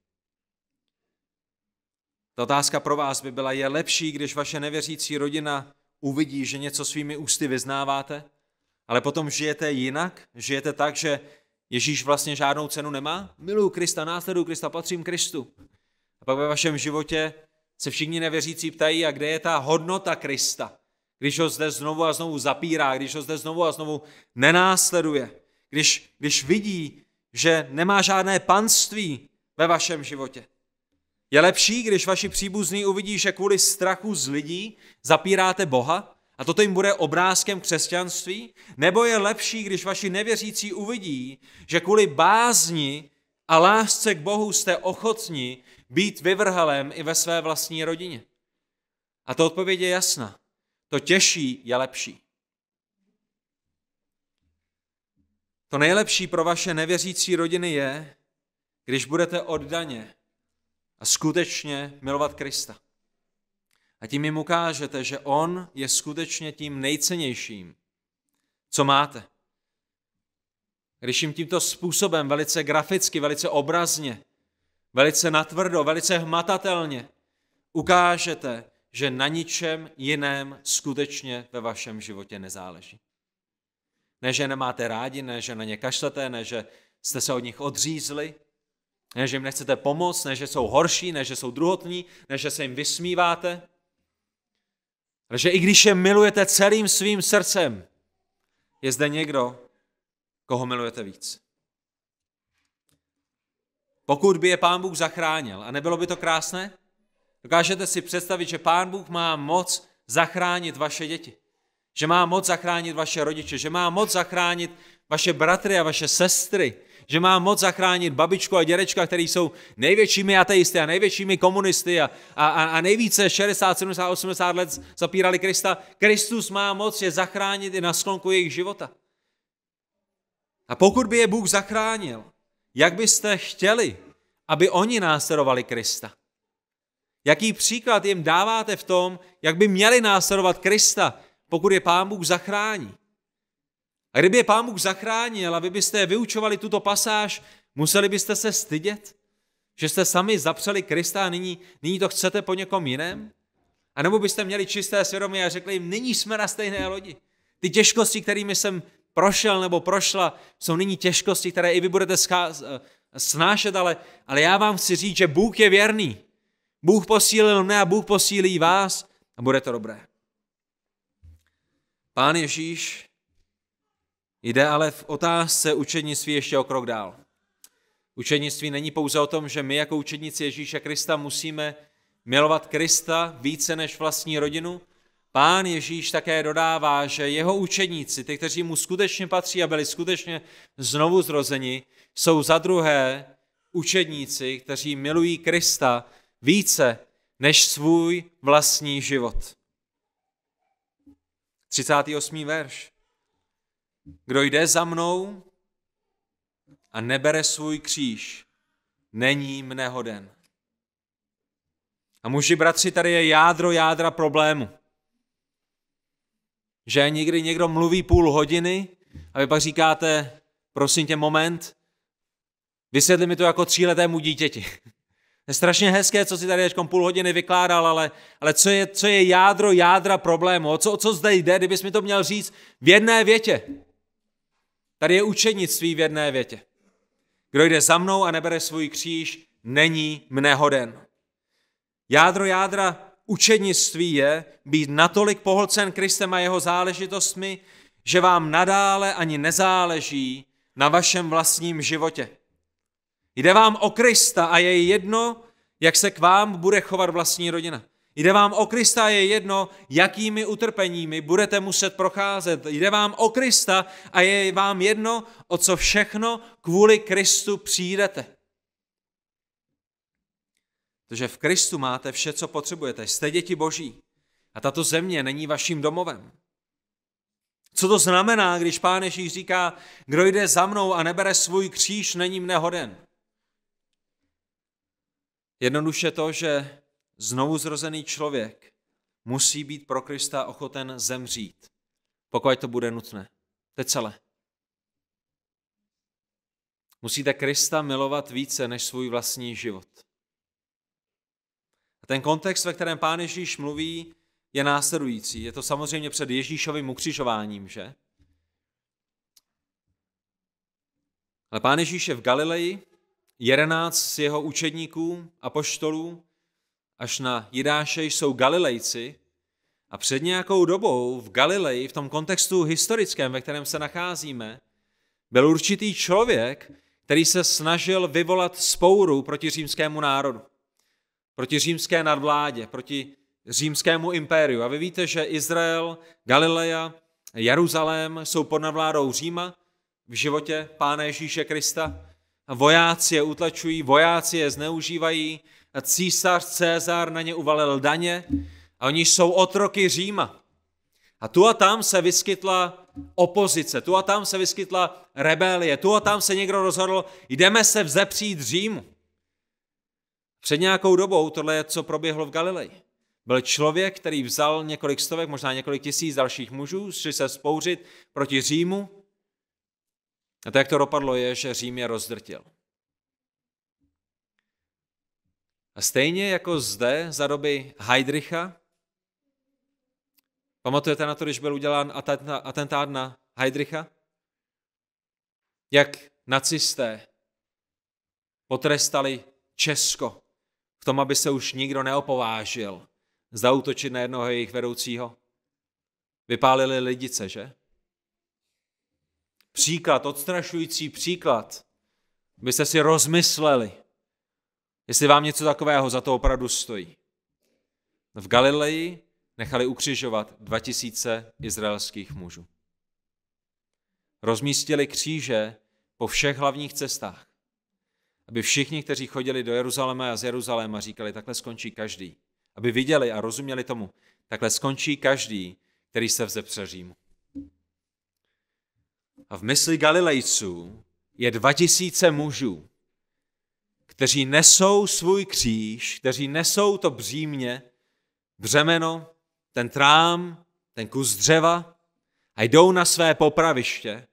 Ta otázka pro vás by byla, je lepší, když vaše nevěřící rodina uvidí, že něco svými ústy vyznáváte, ale potom žijete jinak, žijete tak, že Ježíš vlastně žádnou cenu nemá. Miluji Krista, následuji Krista, patřím Kristu. A pak ve vašem životě se všichni nevěřící ptají, a kde je ta hodnota Krista? když ho zde znovu a znovu zapírá, když ho zde znovu a znovu nenásleduje, když, když vidí, že nemá žádné panství ve vašem životě. Je lepší, když vaši příbuzní uvidí, že kvůli strachu z lidí zapíráte Boha a toto jim bude obrázkem křesťanství? Nebo je lepší, když vaši nevěřící uvidí, že kvůli bázni a lásce k Bohu jste ochotni být vyvrhalem i ve své vlastní rodině? A to odpověď je jasná. To těžší je lepší. To nejlepší pro vaše nevěřící rodiny je, když budete oddaně a skutečně milovat Krista. A tím jim ukážete, že On je skutečně tím nejcennějším, co máte. Když jim tímto způsobem, velice graficky, velice obrazně, velice natvrdo, velice hmatatelně ukážete, že na ničem jiném skutečně ve vašem životě nezáleží. Ne, že nemáte rádi, ne, že na ně kašlete, ne, že jste se od nich odřízli, ne, že jim nechcete pomoct, ne, že jsou horší, ne, že jsou druhotní, ne, že se jim vysmíváte. Ale že i když je milujete celým svým srdcem, je zde někdo, koho milujete víc. Pokud by je pán Bůh zachránil, a nebylo by to krásné? Dokážete si představit, že Pán Bůh má moc zachránit vaše děti, že má moc zachránit vaše rodiče, že má moc zachránit vaše bratry a vaše sestry, že má moc zachránit babičku a dědečka, který jsou největšími ateisty a největšími komunisty a, a, a nejvíce 60, 70, 80 let zapírali Krista. Kristus má moc je zachránit i na sklonku jejich života. A pokud by je Bůh zachránil, jak byste chtěli, aby oni následovali Krista? Jaký příklad jim dáváte v tom, jak by měli následovat Krista, pokud je Pán Bůh zachrání? A kdyby je Pán Bůh zachránil a vy byste vyučovali tuto pasáž, museli byste se stydět, že jste sami zapřeli Krista a nyní, nyní to chcete po někom jiném? A nebo byste měli čisté svědomí a řekli jim, nyní jsme na stejné lodi. Ty těžkosti, kterými jsem prošel nebo prošla, jsou nyní těžkosti, které i vy budete eh, snášet, ale, ale já vám chci říct, že Bůh je věrný. Bůh posílil mne a Bůh posílí vás a bude to dobré. Pán Ježíš jde ale v otázce učednictví ještě o krok dál. Učednictví není pouze o tom, že my jako učedníci Ježíše Krista musíme milovat Krista více než vlastní rodinu. Pán Ježíš také dodává, že jeho učedníci, ty, kteří mu skutečně patří a byli skutečně znovu zrozeni, jsou za druhé učedníci, kteří milují Krista více než svůj vlastní život. 38. verš. Kdo jde za mnou a nebere svůj kříž, není mne hoden. A muži, bratři, tady je jádro jádra problému. Že někdy někdo mluví půl hodiny a vy pak říkáte, prosím tě, moment, vysvětli mi to jako tříletému dítěti je strašně hezké, co si tady ještě půl hodiny vykládal, ale, ale co, je, co je jádro jádra problému? O co, o co zde jde, kdybys mi to měl říct v jedné větě? Tady je učenictví v jedné větě. Kdo jde za mnou a nebere svůj kříž, není mne hoden. Jádro jádra učenictví je být natolik pohlcen Kristem a jeho záležitostmi, že vám nadále ani nezáleží na vašem vlastním životě. Jde vám o Krista a je jedno, jak se k vám bude chovat vlastní rodina. Jde vám o Krista a je jedno, jakými utrpeními budete muset procházet. Jde vám o Krista a je vám jedno, o co všechno kvůli Kristu přijdete. Protože v Kristu máte vše, co potřebujete. Jste děti boží a tato země není vaším domovem. Co to znamená, když Pán Ježíš říká, kdo jde za mnou a nebere svůj kříž, není mne hoden. Jednoduše to, že znovu zrozený člověk musí být pro Krista ochoten zemřít, pokud to bude nutné. To je celé. Musíte Krista milovat více než svůj vlastní život. A ten kontext, ve kterém pán Ježíš mluví, je následující. Je to samozřejmě před Ježíšovým ukřižováním, že? Ale pán Ježíš je v Galileji Jedenáct z jeho učedníků a poštolů až na Jidáše jsou Galilejci a před nějakou dobou v Galileji, v tom kontextu historickém, ve kterém se nacházíme, byl určitý člověk, který se snažil vyvolat spouru proti římskému národu, proti římské nadvládě, proti římskému impériu. A vy víte, že Izrael, Galileja, Jeruzalém jsou pod nadvládou Říma v životě Pána Ježíše Krista vojáci je utlačují, vojáci je zneužívají, a císař Cezar na ně uvalil daně a oni jsou otroky Říma. A tu a tam se vyskytla opozice, tu a tam se vyskytla rebelie, tu a tam se někdo rozhodl, jdeme se vzepřít Římu. Před nějakou dobou tohle je, co proběhlo v Galileji. Byl člověk, který vzal několik stovek, možná několik tisíc dalších mužů, šli se spouřit proti Římu a to, jak to dopadlo, je, že Řím je rozdrtil. A stejně jako zde za doby Heidricha, pamatujete na to, když byl udělán atentát na Heidricha? Jak nacisté potrestali Česko v tom, aby se už nikdo neopovážil zautočit na jednoho jejich vedoucího. Vypálili lidice, že? příklad, odstrašující příklad, byste si rozmysleli, jestli vám něco takového za to opravdu stojí. V Galileji nechali ukřižovat 2000 izraelských mužů. Rozmístili kříže po všech hlavních cestách, aby všichni, kteří chodili do Jeruzaléma a z Jeruzaléma, říkali, takhle skončí každý. Aby viděli a rozuměli tomu, takhle skončí každý, který se vzepře Římu a v mysli Galilejců je 2000 mužů, kteří nesou svůj kříž, kteří nesou to břímě, břemeno, ten trám, ten kus dřeva a jdou na své popraviště.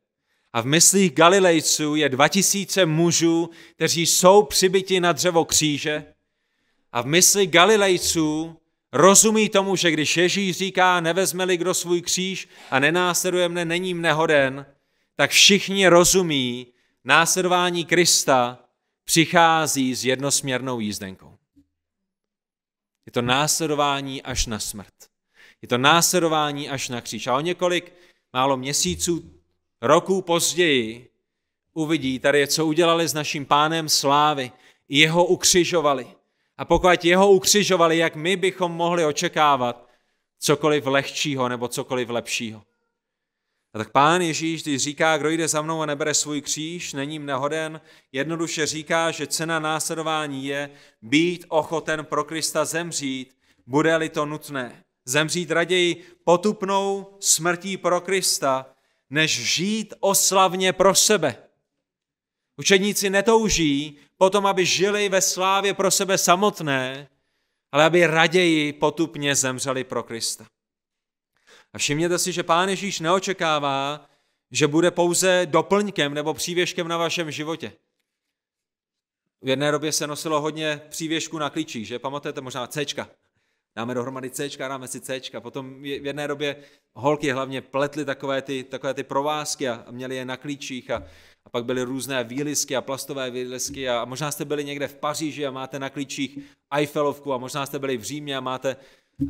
A v myslích Galilejců je 2000 mužů, kteří jsou přibyti na dřevo kříže. A v mysli Galilejců rozumí tomu, že když Ježíš říká, nevezme-li kdo svůj kříž a nenásleduje mne, není mne hoden, tak všichni rozumí, následování Krista přichází s jednosměrnou jízdenkou. Je to následování až na smrt. Je to následování až na kříž. A o několik málo měsíců, roků později uvidí, tady je, co udělali s naším pánem slávy. Jeho ukřižovali. A pokud jeho ukřižovali, jak my bychom mohli očekávat cokoliv lehčího nebo cokoliv lepšího. A tak pán Ježíš, když říká, kdo jde za mnou a nebere svůj kříž, není mne hoden, jednoduše říká, že cena následování je být ochoten pro Krista zemřít, bude-li to nutné. Zemřít raději potupnou smrtí pro Krista, než žít oslavně pro sebe. Učedníci netouží potom, aby žili ve slávě pro sebe samotné, ale aby raději potupně zemřeli pro Krista. A všimněte si, že Pán Ježíš neočekává, že bude pouze doplňkem nebo přívěžkem na vašem životě. V jedné době se nosilo hodně přívěšku na klíčích, že? Pamatujete možná C. Dáme dohromady C, dáme si C. Potom v jedné době holky hlavně pletly takové ty, takové ty provázky a měly je na klíčích a, a pak byly různé výlisky a plastové výlisky a, a možná jste byli někde v Paříži a máte na klíčích Eiffelovku a možná jste byli v Římě a máte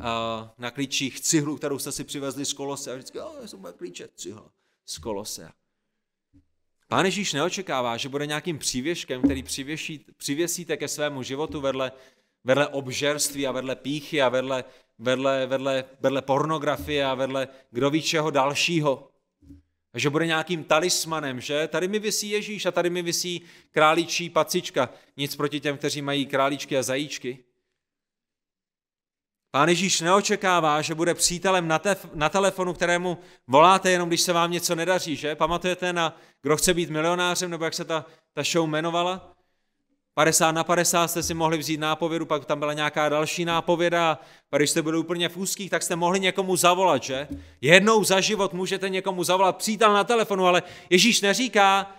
a na klíčích cihlu, kterou jste si přivezli z Kolose. A vždycky, jo, jsou moje klíče, cihla z Kolose. Pán Ježíš neočekává, že bude nějakým přívěškem, který přivěší, přivěsíte ke svému životu vedle, vedle obžerství a vedle píchy a vedle, vedle, vedle, vedle pornografie a vedle kdo ví čeho dalšího. A že bude nějakým talismanem, že tady mi vysí Ježíš a tady mi vysí králičí pacička. Nic proti těm, kteří mají králičky a zajíčky. Pán Ježíš neočekává, že bude přítelem na, tef- na telefonu, kterému voláte jenom, když se vám něco nedaří, že? Pamatujete na Kdo chce být milionářem, nebo jak se ta, ta show jmenovala? 50 na 50 jste si mohli vzít nápovědu, pak tam byla nějaká další nápověda a když jste byli úplně v úzkých, tak jste mohli někomu zavolat, že? Jednou za život můžete někomu zavolat, přítel na telefonu, ale Ježíš neříká,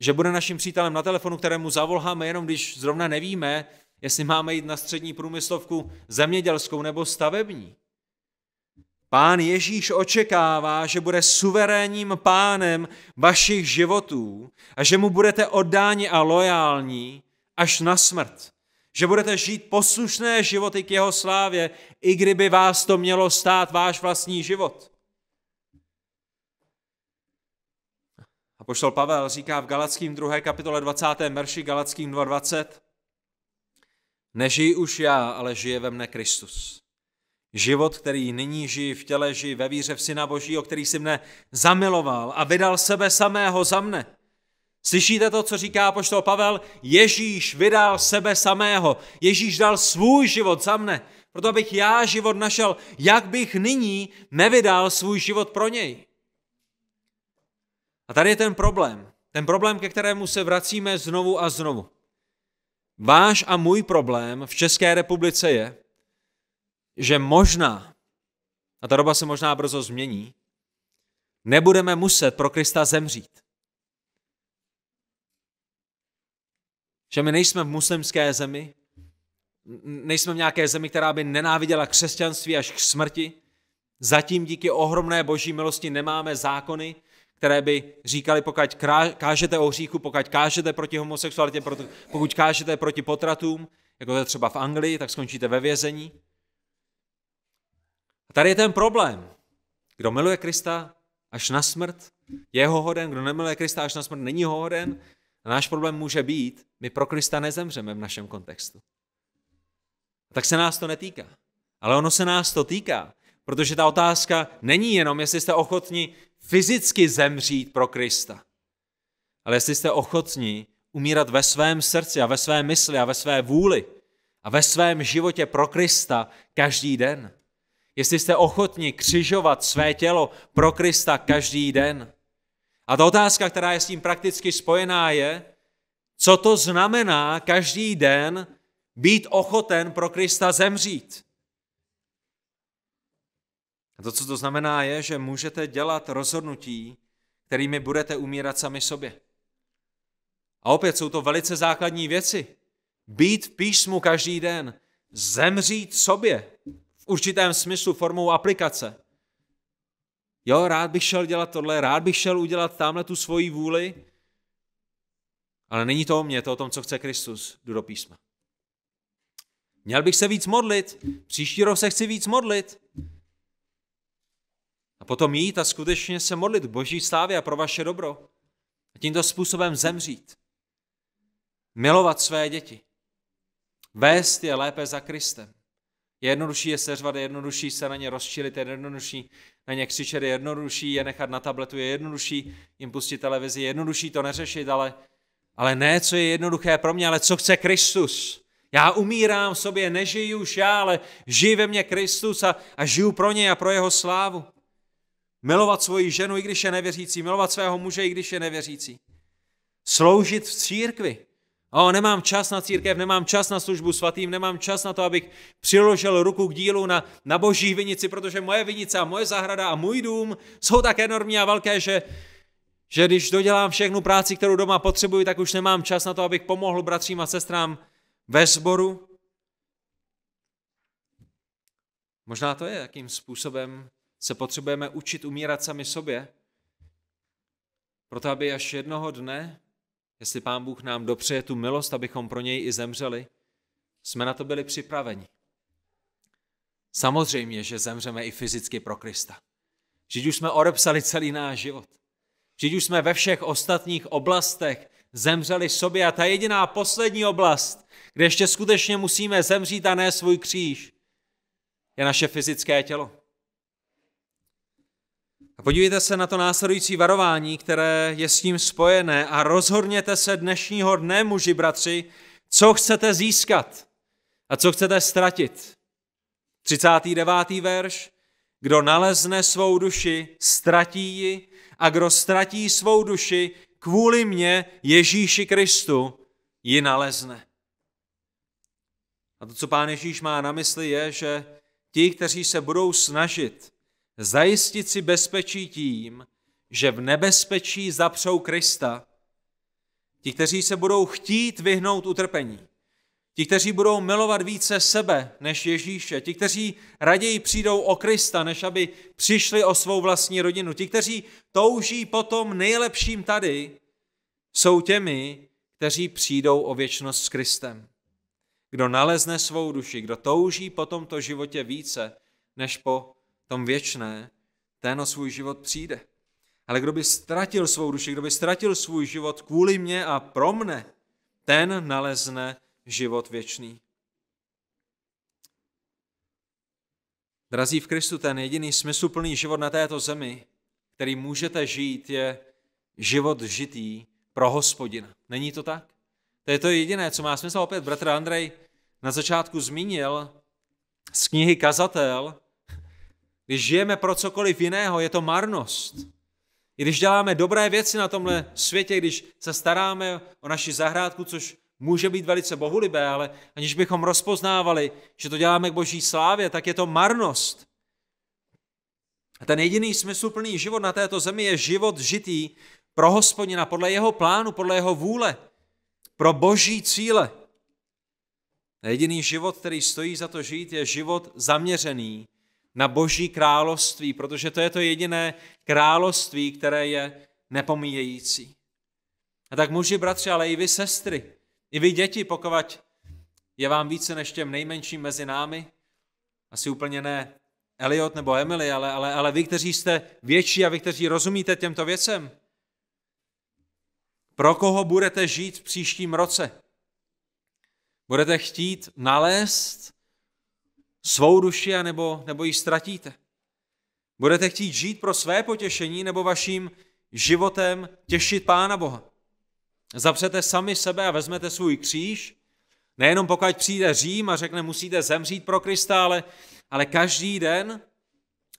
že bude naším přítelem na telefonu, kterému zavoláme, jenom když zrovna nevíme, jestli máme jít na střední průmyslovku zemědělskou nebo stavební. Pán Ježíš očekává, že bude suverénním pánem vašich životů a že mu budete oddáni a lojální až na smrt. Že budete žít poslušné životy k jeho slávě, i kdyby vás to mělo stát váš vlastní život. A poštol Pavel říká v Galackým 2. kapitole 20. verši Galackým Nežiji už já, ale žije ve mne Kristus. Život, který nyní žije v těle, žije ve víře v Syna Božího, který si mne zamiloval a vydal sebe samého za mne. Slyšíte to, co říká poštol Pavel? Ježíš vydal sebe samého. Ježíš dal svůj život za mne. Proto abych já život našel, jak bych nyní nevydal svůj život pro něj. A tady je ten problém. Ten problém, ke kterému se vracíme znovu a znovu. Váš a můj problém v České republice je, že možná, a ta doba se možná brzo změní, nebudeme muset pro Krista zemřít. Že my nejsme v muslimské zemi, nejsme v nějaké zemi, která by nenáviděla křesťanství až k smrti. Zatím díky ohromné boží milosti nemáme zákony, které by říkali, pokud kážete o hříchu, pokud kážete proti homosexualitě, pokud kážete proti potratům, jako je třeba v Anglii, tak skončíte ve vězení. A tady je ten problém. Kdo miluje Krista až na smrt, je ho hoden, kdo nemiluje Krista až na smrt, není ho hoden. A náš problém může být, my pro Krista nezemřeme v našem kontextu. A tak se nás to netýká. Ale ono se nás to týká, protože ta otázka není jenom, jestli jste ochotni fyzicky zemřít pro Krista. Ale jestli jste ochotní umírat ve svém srdci a ve své mysli a ve své vůli a ve svém životě pro Krista každý den, jestli jste ochotní křižovat své tělo pro Krista každý den. A ta otázka, která je s tím prakticky spojená, je, co to znamená každý den být ochoten pro Krista zemřít. A to, co to znamená, je, že můžete dělat rozhodnutí, kterými budete umírat sami sobě. A opět jsou to velice základní věci. Být v písmu každý den, zemřít sobě v určitém smyslu formou aplikace. Jo, rád bych šel dělat tohle, rád bych šel udělat tamhle tu svoji vůli, ale není to o mně, to o tom, co chce Kristus. Jdu do písma. Měl bych se víc modlit, příští rok se chci víc modlit potom jít a skutečně se modlit k boží slávě a pro vaše dobro. A tímto způsobem zemřít. Milovat své děti. Vést je lépe za Kristem. Je jednodušší je seřvat, je jednodušší se na ně rozčilit, je jednodušší na ně křičet, je jednodušší je nechat na tabletu, je jednodušší jim pustit televizi, je jednodušší to neřešit, ale, ale ne, co je jednoduché pro mě, ale co chce Kristus. Já umírám v sobě, nežiju už já, ale žij ve mně Kristus a, a žiju pro něj a pro jeho slávu. Milovat svoji ženu, i když je nevěřící. Milovat svého muže, i když je nevěřící. Sloužit v církvi. O, nemám čas na církev, nemám čas na službu svatým, nemám čas na to, abych přiložil ruku k dílu na, na boží vinici, protože moje vinice a moje zahrada a můj dům jsou tak enormní a velké, že, že když dodělám všechnu práci, kterou doma potřebuji, tak už nemám čas na to, abych pomohl bratřím a sestrám ve sboru. Možná to je, jakým způsobem se potřebujeme učit umírat sami sobě, proto aby až jednoho dne, jestli Pán Bůh nám dopřeje tu milost, abychom pro něj i zemřeli, jsme na to byli připraveni. Samozřejmě, že zemřeme i fyzicky pro Krista. Vždyť už jsme odepsali celý náš život. Vždyť už jsme ve všech ostatních oblastech zemřeli sobě a ta jediná poslední oblast, kde ještě skutečně musíme zemřít a ne svůj kříž, je naše fyzické tělo. A podívejte se na to následující varování, které je s tím spojené a rozhodněte se dnešního dne, muži, bratři, co chcete získat a co chcete ztratit. 39. verš. Kdo nalezne svou duši, ztratí ji a kdo ztratí svou duši kvůli mně, Ježíši Kristu, ji nalezne. A to, co pán Ježíš má na mysli, je, že ti, kteří se budou snažit zajistit si bezpečí tím, že v nebezpečí zapřou Krista. Ti, kteří se budou chtít vyhnout utrpení. Ti, kteří budou milovat více sebe než Ježíše. Ti, kteří raději přijdou o Krista, než aby přišli o svou vlastní rodinu. Ti, kteří touží po tom nejlepším tady, jsou těmi, kteří přijdou o věčnost s Kristem. Kdo nalezne svou duši, kdo touží po tomto životě více než po tom věčné, ten o svůj život přijde. Ale kdo by ztratil svou duši, kdo by ztratil svůj život kvůli mně a pro mne, ten nalezne život věčný. Drazí v Kristu, ten jediný smysluplný život na této zemi, který můžete žít, je život žitý pro hospodina. Není to tak? To je to jediné, co má smysl. Opět bratr Andrej na začátku zmínil z knihy Kazatel, když žijeme pro cokoliv jiného, je to marnost. I když děláme dobré věci na tomhle světě, když se staráme o naši zahrádku, což může být velice bohulibé, ale aniž bychom rozpoznávali, že to děláme k boží slávě, tak je to marnost. A ten jediný smysluplný život na této zemi je život žitý pro hospodina, podle jeho plánu, podle jeho vůle, pro boží cíle. A jediný život, který stojí za to žít, je život zaměřený na boží království, protože to je to jediné království, které je nepomíjející. A tak muži, bratři, ale i vy sestry, i vy děti, pokud je vám více než těm nejmenším mezi námi, asi úplně ne Eliot nebo Emily, ale, ale, ale vy, kteří jste větší a vy, kteří rozumíte těmto věcem, pro koho budete žít v příštím roce? Budete chtít nalézt svou duši, anebo, nebo ji ztratíte. Budete chtít žít pro své potěšení nebo vaším životem těšit Pána Boha. Zapřete sami sebe a vezmete svůj kříž, nejenom pokud přijde Řím a řekne, musíte zemřít pro Krista, ale, ale každý den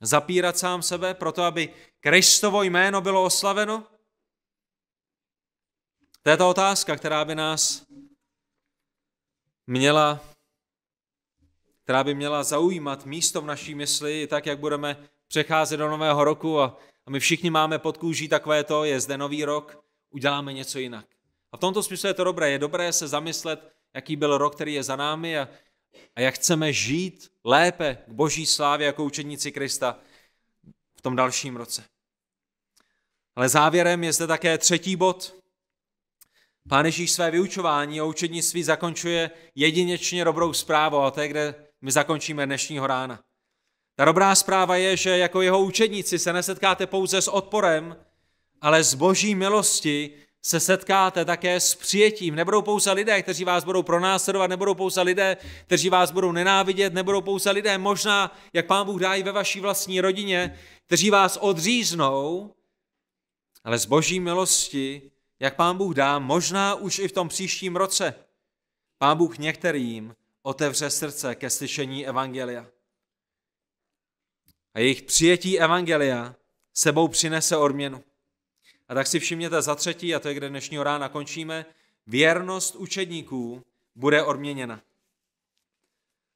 zapírat sám sebe, proto aby Kristovo jméno bylo oslaveno? To je ta otázka, která by nás měla která by měla zaujímat místo v naší mysli, tak jak budeme přecházet do nového roku a, a my všichni máme pod kůží takové to, je zde nový rok, uděláme něco jinak. A v tomto smyslu je to dobré, je dobré se zamyslet, jaký byl rok, který je za námi a, a jak chceme žít lépe k boží slávě jako učeníci Krista v tom dalším roce. Ale závěrem je zde také třetí bod. Pán Ježíš své vyučování o učednictví zakončuje jedinečně dobrou zprávou a to je, kde my zakončíme dnešního rána. Ta dobrá zpráva je, že jako jeho učedníci se nesetkáte pouze s odporem, ale z boží milosti se setkáte také s přijetím. Nebudou pouze lidé, kteří vás budou pronásledovat, nebudou pouze lidé, kteří vás budou nenávidět, nebudou pouze lidé, možná, jak pán Bůh dá i ve vaší vlastní rodině, kteří vás odříznou, ale z boží milosti, jak pán Bůh dá, možná už i v tom příštím roce, pán Bůh některým otevře srdce ke slyšení Evangelia. A jejich přijetí Evangelia sebou přinese odměnu. A tak si všimněte za třetí, a to je, kde dnešního rána končíme, věrnost učedníků bude odměněna.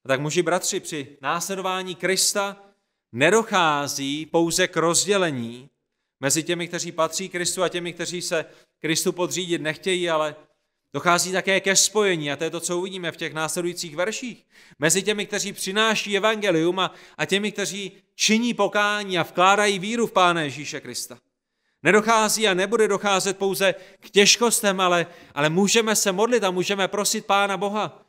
A tak muži bratři, při následování Krista nedochází pouze k rozdělení mezi těmi, kteří patří Kristu a těmi, kteří se Kristu podřídit nechtějí, ale Dochází také ke spojení, a to je to, co uvidíme v těch následujících verších, mezi těmi, kteří přináší evangelium a, a těmi, kteří činí pokání a vkládají víru v Pána Ježíše Krista. Nedochází a nebude docházet pouze k těžkostem, ale, ale můžeme se modlit a můžeme prosit Pána Boha,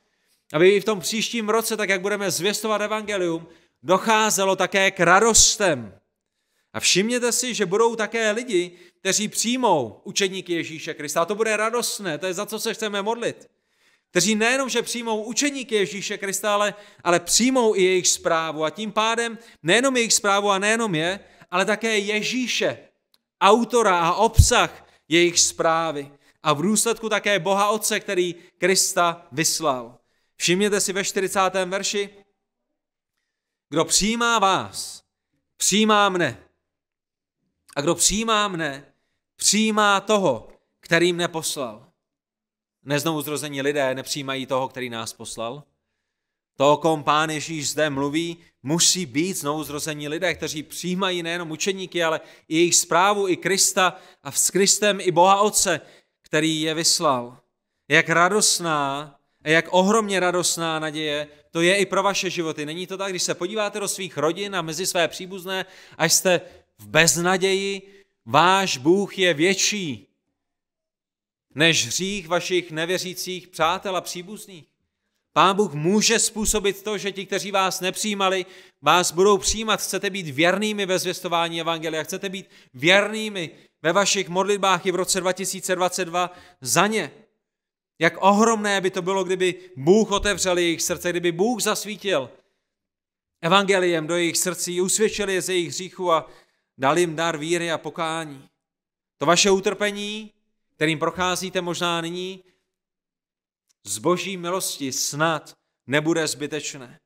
aby i v tom příštím roce, tak jak budeme zvěstovat evangelium, docházelo také k radostem, a všimněte si, že budou také lidi, kteří přijmou učedníky Ježíše Krista. A to bude radostné, to je za co se chceme modlit. Kteří nejenom, že přijmou učedníky Ježíše Krista, ale, ale přijmou i jejich zprávu. A tím pádem nejenom jejich zprávu a nejenom je, ale také Ježíše, autora a obsah jejich zprávy. A v důsledku také Boha Otce, který Krista vyslal. Všimněte si ve 40. verši, kdo přijímá vás, přijímá mne. A kdo přijímá mne, přijímá toho, který mne poslal. Neznovu zrození lidé nepřijímají toho, který nás poslal. To, o kom pán Ježíš zde mluví, musí být znovu zrození lidé, kteří přijímají nejenom učeníky, ale i jejich zprávu, i Krista a s Kristem i Boha Otce, který je vyslal. Jak radostná a jak ohromně radostná naděje to je i pro vaše životy. Není to tak, když se podíváte do svých rodin a mezi své příbuzné, až jste v beznaději, váš Bůh je větší než hřích vašich nevěřících přátel a příbuzných. Pán Bůh může způsobit to, že ti, kteří vás nepřijímali, vás budou přijímat. Chcete být věrnými ve zvěstování Evangelia, chcete být věrnými ve vašich modlitbách i v roce 2022 za ně. Jak ohromné by to bylo, kdyby Bůh otevřel jejich srdce, kdyby Bůh zasvítil evangeliem do jejich srdcí, usvědčil je ze jejich hříchu a dal jim dar víry a pokání. To vaše utrpení, kterým procházíte možná nyní, z boží milosti snad nebude zbytečné.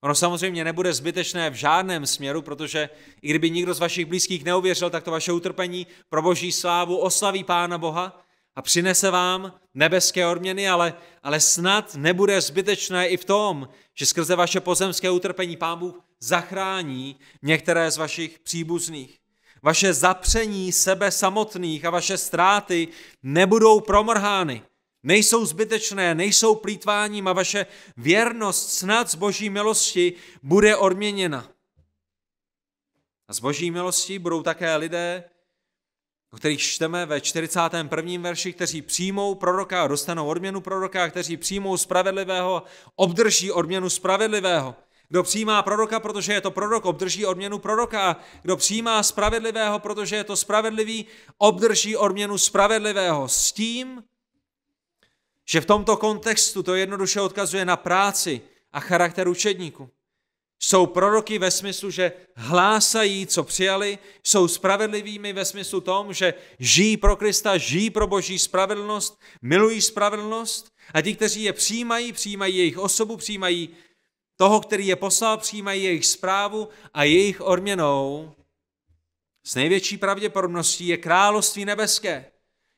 Ono samozřejmě nebude zbytečné v žádném směru, protože i kdyby nikdo z vašich blízkých neuvěřil, tak to vaše utrpení pro boží slávu oslaví Pána Boha a přinese vám nebeské odměny, ale, ale snad nebude zbytečné i v tom, že skrze vaše pozemské utrpení Pán Bůh zachrání některé z vašich příbuzných. Vaše zapření sebe samotných a vaše ztráty nebudou promrhány. Nejsou zbytečné, nejsou plítváním a vaše věrnost snad z boží milosti bude odměněna. A z boží milosti budou také lidé, o kterých čteme ve 41. verši, kteří přijmou proroka a dostanou odměnu proroka, kteří přijmou spravedlivého, obdrží odměnu spravedlivého. Kdo přijímá proroka, protože je to prorok, obdrží odměnu proroka. Kdo přijímá spravedlivého, protože je to spravedlivý, obdrží odměnu spravedlivého. S tím, že v tomto kontextu to jednoduše odkazuje na práci a charakter učedníku. Jsou proroky ve smyslu, že hlásají, co přijali, jsou spravedlivými ve smyslu tom, že žijí pro Krista, žijí pro boží spravedlnost, milují spravedlnost a ti, kteří je přijímají, přijímají jejich osobu, přijímají toho, který je poslal, přijímají jejich zprávu a jejich odměnou s největší pravděpodobností je království nebeské.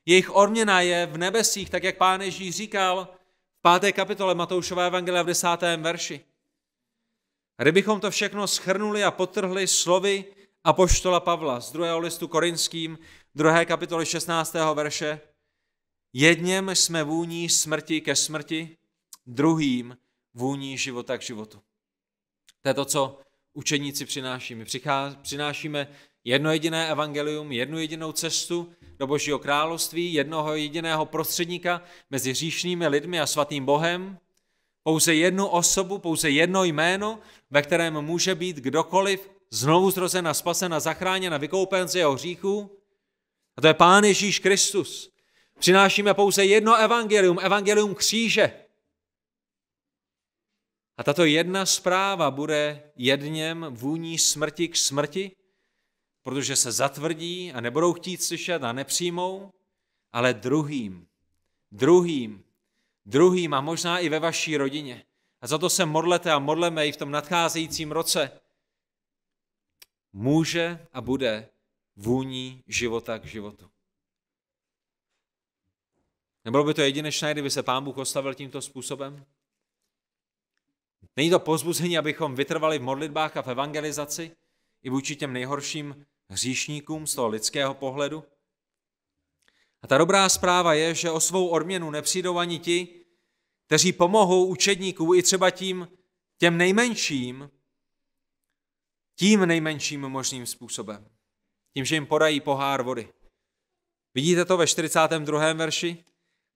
Jejich odměna je v nebesích, tak jak pán Ježíš říkal v páté kapitole Matoušova evangelia v desátém verši. kdybychom to všechno schrnuli a potrhli slovy a poštola Pavla z druhého listu korinským, druhé kapitoly 16. verše, jedněm jsme vůní smrti ke smrti, druhým vůní života k životu. To je to, co učeníci přináší. My přinášíme jedno jediné evangelium, jednu jedinou cestu do Božího království, jednoho jediného prostředníka mezi říšnými lidmi a svatým Bohem, pouze jednu osobu, pouze jedno jméno, ve kterém může být kdokoliv znovu zrozen a spasen a zachráněn a vykoupen z jeho hříchů. A to je Pán Ježíš Kristus. Přinášíme pouze jedno evangelium, evangelium kříže. A tato jedna zpráva bude jedněm vůní smrti k smrti, protože se zatvrdí a nebudou chtít slyšet a nepřijmou, ale druhým, druhým, druhým a možná i ve vaší rodině. A za to se modlete a modleme i v tom nadcházejícím roce. Může a bude vůní života k životu. Nebylo by to jedinečné, kdyby se Pán Bůh ostavil tímto způsobem? Není to pozbuzení, abychom vytrvali v modlitbách a v evangelizaci i vůči těm nejhorším hříšníkům z toho lidského pohledu? A ta dobrá zpráva je, že o svou odměnu nepřijdou ani ti, kteří pomohou učedníkům i třeba tím těm nejmenším, tím nejmenším možným způsobem. Tím, že jim podají pohár vody. Vidíte to ve 42. verši?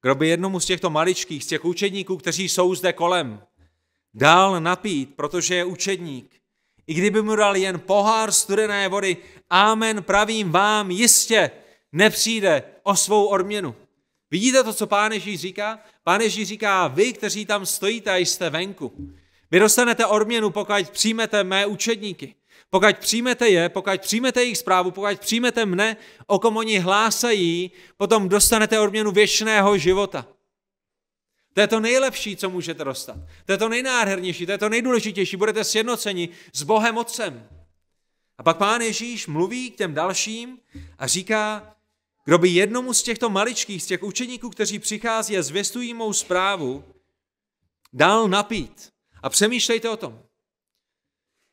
Kdo by jednomu z těchto maličkých, z těch učedníků, kteří jsou zde kolem, dal napít, protože je učedník. I kdyby mu dal jen pohár studené vody, amen, pravím vám, jistě nepřijde o svou odměnu. Vidíte to, co pán Ježíš říká? Pán Ježíš říká, vy, kteří tam stojíte a jste venku, vy dostanete odměnu, pokud přijmete mé učedníky. Pokud přijmete je, pokud přijmete jejich zprávu, pokud přijmete mne, o kom oni hlásají, potom dostanete odměnu věčného života. To je to nejlepší, co můžete dostat. To je to nejnádhernější, to je to nejdůležitější. Budete sjednoceni s Bohem Otcem. A pak pán Ježíš mluví k těm dalším a říká, kdo by jednomu z těchto maličkých, z těch učeníků, kteří přichází a zvěstují mou zprávu, dal napít. A přemýšlejte o tom.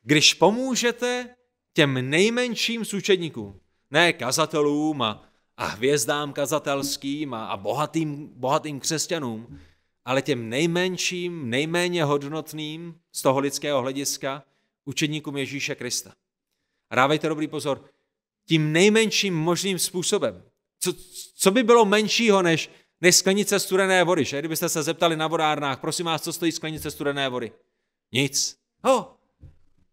Když pomůžete těm nejmenším z učeníků, ne kazatelům a, a hvězdám kazatelským a, a bohatým, bohatým křesťanům, ale těm nejmenším, nejméně hodnotným z toho lidského hlediska učeníkům Ježíše Krista. A dávejte dobrý pozor, tím nejmenším možným způsobem. Co, co by bylo menšího než, než sklenice studené vody, že? Kdybyste se zeptali na vodárnách, prosím vás, co stojí sklenice studené vody? Nic. No,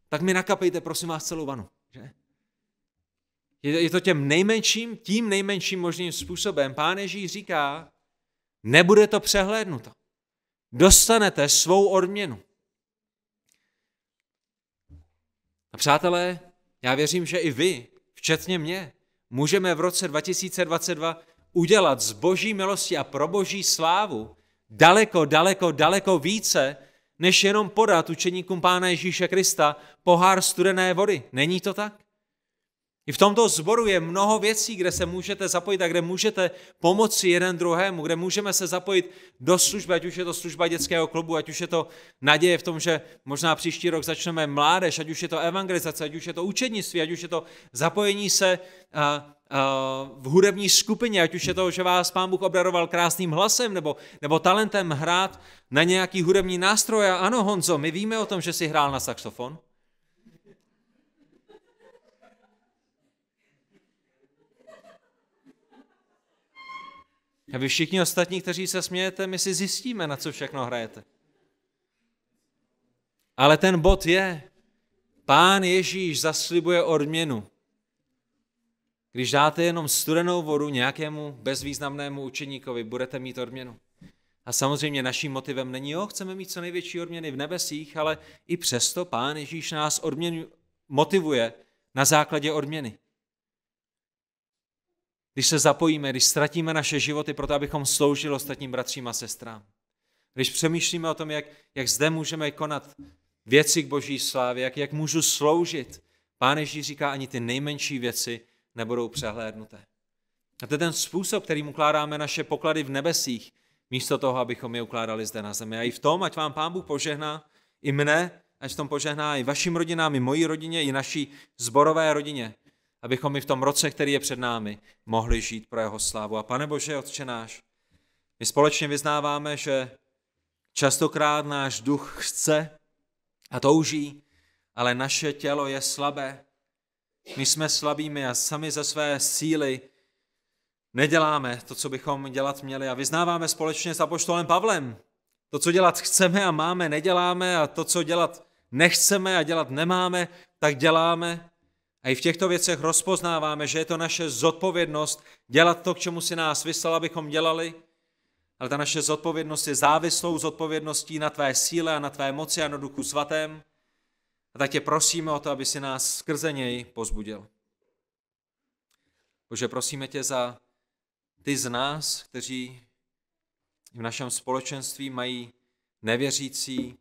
tak mi nakapejte, prosím vás, celou vanu. Že? Je, je to těm nejmenším, tím nejmenším možným způsobem. Pán Ježíš říká, nebude to přehlédnuto dostanete svou odměnu. A přátelé, já věřím, že i vy, včetně mě, můžeme v roce 2022 udělat z boží milosti a pro boží slávu daleko, daleko, daleko více, než jenom podat učeníkům Pána Ježíše Krista pohár studené vody. Není to tak? I v tomto zboru je mnoho věcí, kde se můžete zapojit a kde můžete pomoci jeden druhému, kde můžeme se zapojit do služby, ať už je to služba dětského klubu, ať už je to naděje v tom, že možná příští rok začneme mládež, ať už je to evangelizace, ať už je to učednictví, ať už je to zapojení se a, eh, a, eh, v hudební skupině, ať už je to, že vás pán Bůh obdaroval krásným hlasem nebo, nebo talentem hrát na nějaký hudební nástroj. A ano, Honzo, my víme o tom, že jsi hrál na saxofon. A vy všichni ostatní, kteří se smějete, my si zjistíme, na co všechno hrajete. Ale ten bod je, pán Ježíš zaslibuje odměnu. Když dáte jenom studenou vodu nějakému bezvýznamnému učeníkovi, budete mít odměnu. A samozřejmě naším motivem není, jo, chceme mít co největší odměny v nebesích, ale i přesto pán Ježíš nás odměnu, motivuje na základě odměny. Když se zapojíme, když ztratíme naše životy proto, abychom sloužili ostatním bratřím a sestrám. Když přemýšlíme o tom, jak, jak zde můžeme konat věci k boží slávě, jak, jak můžu sloužit, pán Ježíš říká, ani ty nejmenší věci nebudou přehlédnuté. A to je ten způsob, kterým ukládáme naše poklady v nebesích, místo toho, abychom je ukládali zde na zemi. A i v tom, ať vám pán Bůh požehná, i mne, ať v tom požehná i vašim rodinám, i mojí rodině, i naší zborové rodině abychom i v tom roce, který je před námi, mohli žít pro jeho slávu. A pane Bože, Otče náš, my společně vyznáváme, že častokrát náš duch chce a touží, ale naše tělo je slabé. My jsme slabými a sami ze své síly neděláme to, co bychom dělat měli. A vyznáváme společně s apoštolem Pavlem. To, co dělat chceme a máme, neděláme a to, co dělat nechceme a dělat nemáme, tak děláme. A i v těchto věcech rozpoznáváme, že je to naše zodpovědnost dělat to, k čemu si nás vyslal, abychom dělali, ale ta naše zodpovědnost je závislou zodpovědností na tvé síle a na tvé moci a na duchu svatém. A tak tě prosíme o to, aby si nás skrze něj pozbudil. Bože, prosíme tě za ty z nás, kteří v našem společenství mají nevěřící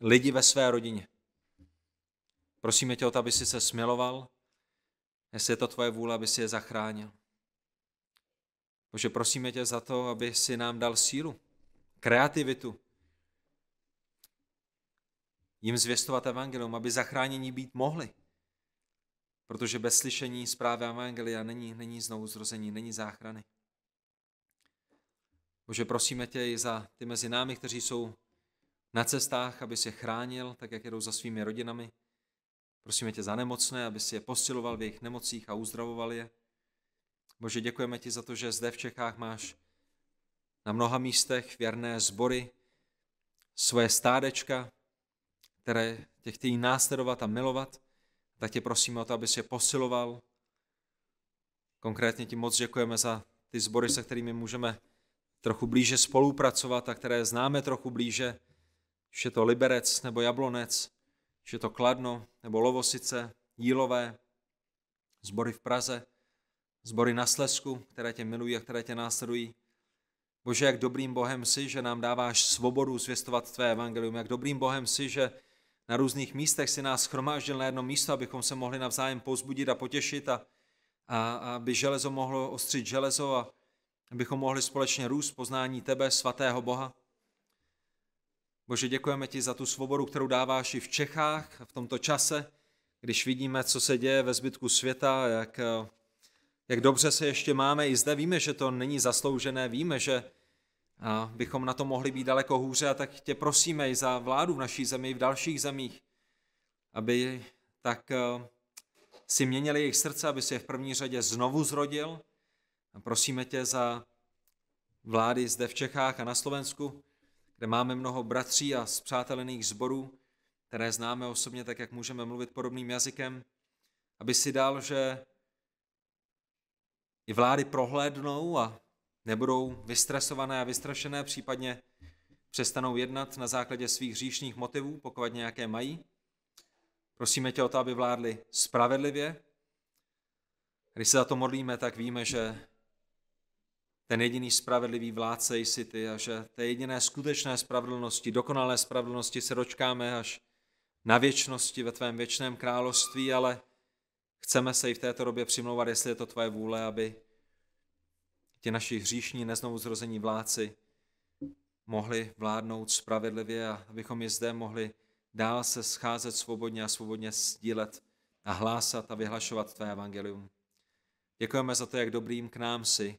lidi ve své rodině. Prosíme tě o to, aby si se smiloval, jestli je to tvoje vůle, aby si je zachránil. Bože, prosíme tě za to, aby si nám dal sílu, kreativitu, jim zvěstovat evangelium, aby zachránění být mohli. Protože bez slyšení zprávy evangelia není, není znovu zrození, není záchrany. Bože, prosíme tě i za ty mezi námi, kteří jsou na cestách, aby se chránil, tak jak jedou za svými rodinami, Prosíme tě za nemocné, aby si je posiloval v jejich nemocích a uzdravoval je. Bože, děkujeme ti za to, že zde v Čechách máš na mnoha místech věrné sbory, svoje stádečka, které tě chtějí následovat a milovat, tak tě prosíme o to, aby je posiloval. Konkrétně ti moc děkujeme za ty sbory, se kterými můžeme trochu blíže spolupracovat a které známe trochu blíže, už je to Liberec nebo Jablonec, že to Kladno nebo Lovosice, Jílové, sbory v Praze, sbory na Slesku, které tě milují a které tě následují. Bože, jak dobrým Bohem si, že nám dáváš svobodu zvěstovat Tvé evangelium, jak dobrým Bohem si, že na různých místech si nás schromáždil na jedno místo, abychom se mohli navzájem pozbudit a potěšit a, a, a aby železo mohlo ostřit železo a abychom mohli společně růst poznání Tebe, svatého Boha. Bože, děkujeme ti za tu svobodu, kterou dáváš i v Čechách v tomto čase, když vidíme, co se děje ve zbytku světa, jak, jak dobře se ještě máme i zde. Víme, že to není zasloužené, víme, že bychom na to mohli být daleko hůře a tak tě prosíme i za vládu v naší zemi, v dalších zemích, aby tak eh, si měnili jejich srdce, aby si je v první řadě znovu zrodil. A prosíme tě za vlády zde v Čechách a na Slovensku, kde máme mnoho bratří a zpřátelených zborů, které známe osobně tak, jak můžeme mluvit podobným jazykem, aby si dal, že i vlády prohlédnou a nebudou vystresované a vystrašené, případně přestanou jednat na základě svých hříšných motivů, pokud nějaké mají. Prosíme tě o to, aby vládli spravedlivě. Když se za to modlíme, tak víme, že ten jediný spravedlivý vládce jsi ty a že té jediné skutečné spravedlnosti, dokonalé spravedlnosti se dočkáme až na věčnosti ve tvém věčném království, ale chceme se i v této době přimlouvat, jestli je to tvoje vůle, aby ti naši hříšní neznovu zrození vládci mohli vládnout spravedlivě a abychom je zde mohli dál se scházet svobodně a svobodně sdílet a hlásat a vyhlašovat tvé evangelium. Děkujeme za to, jak dobrým k nám si,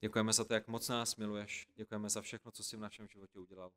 Děkujeme za to, jak moc nás miluješ. Děkujeme za všechno, co jsi v našem životě udělal.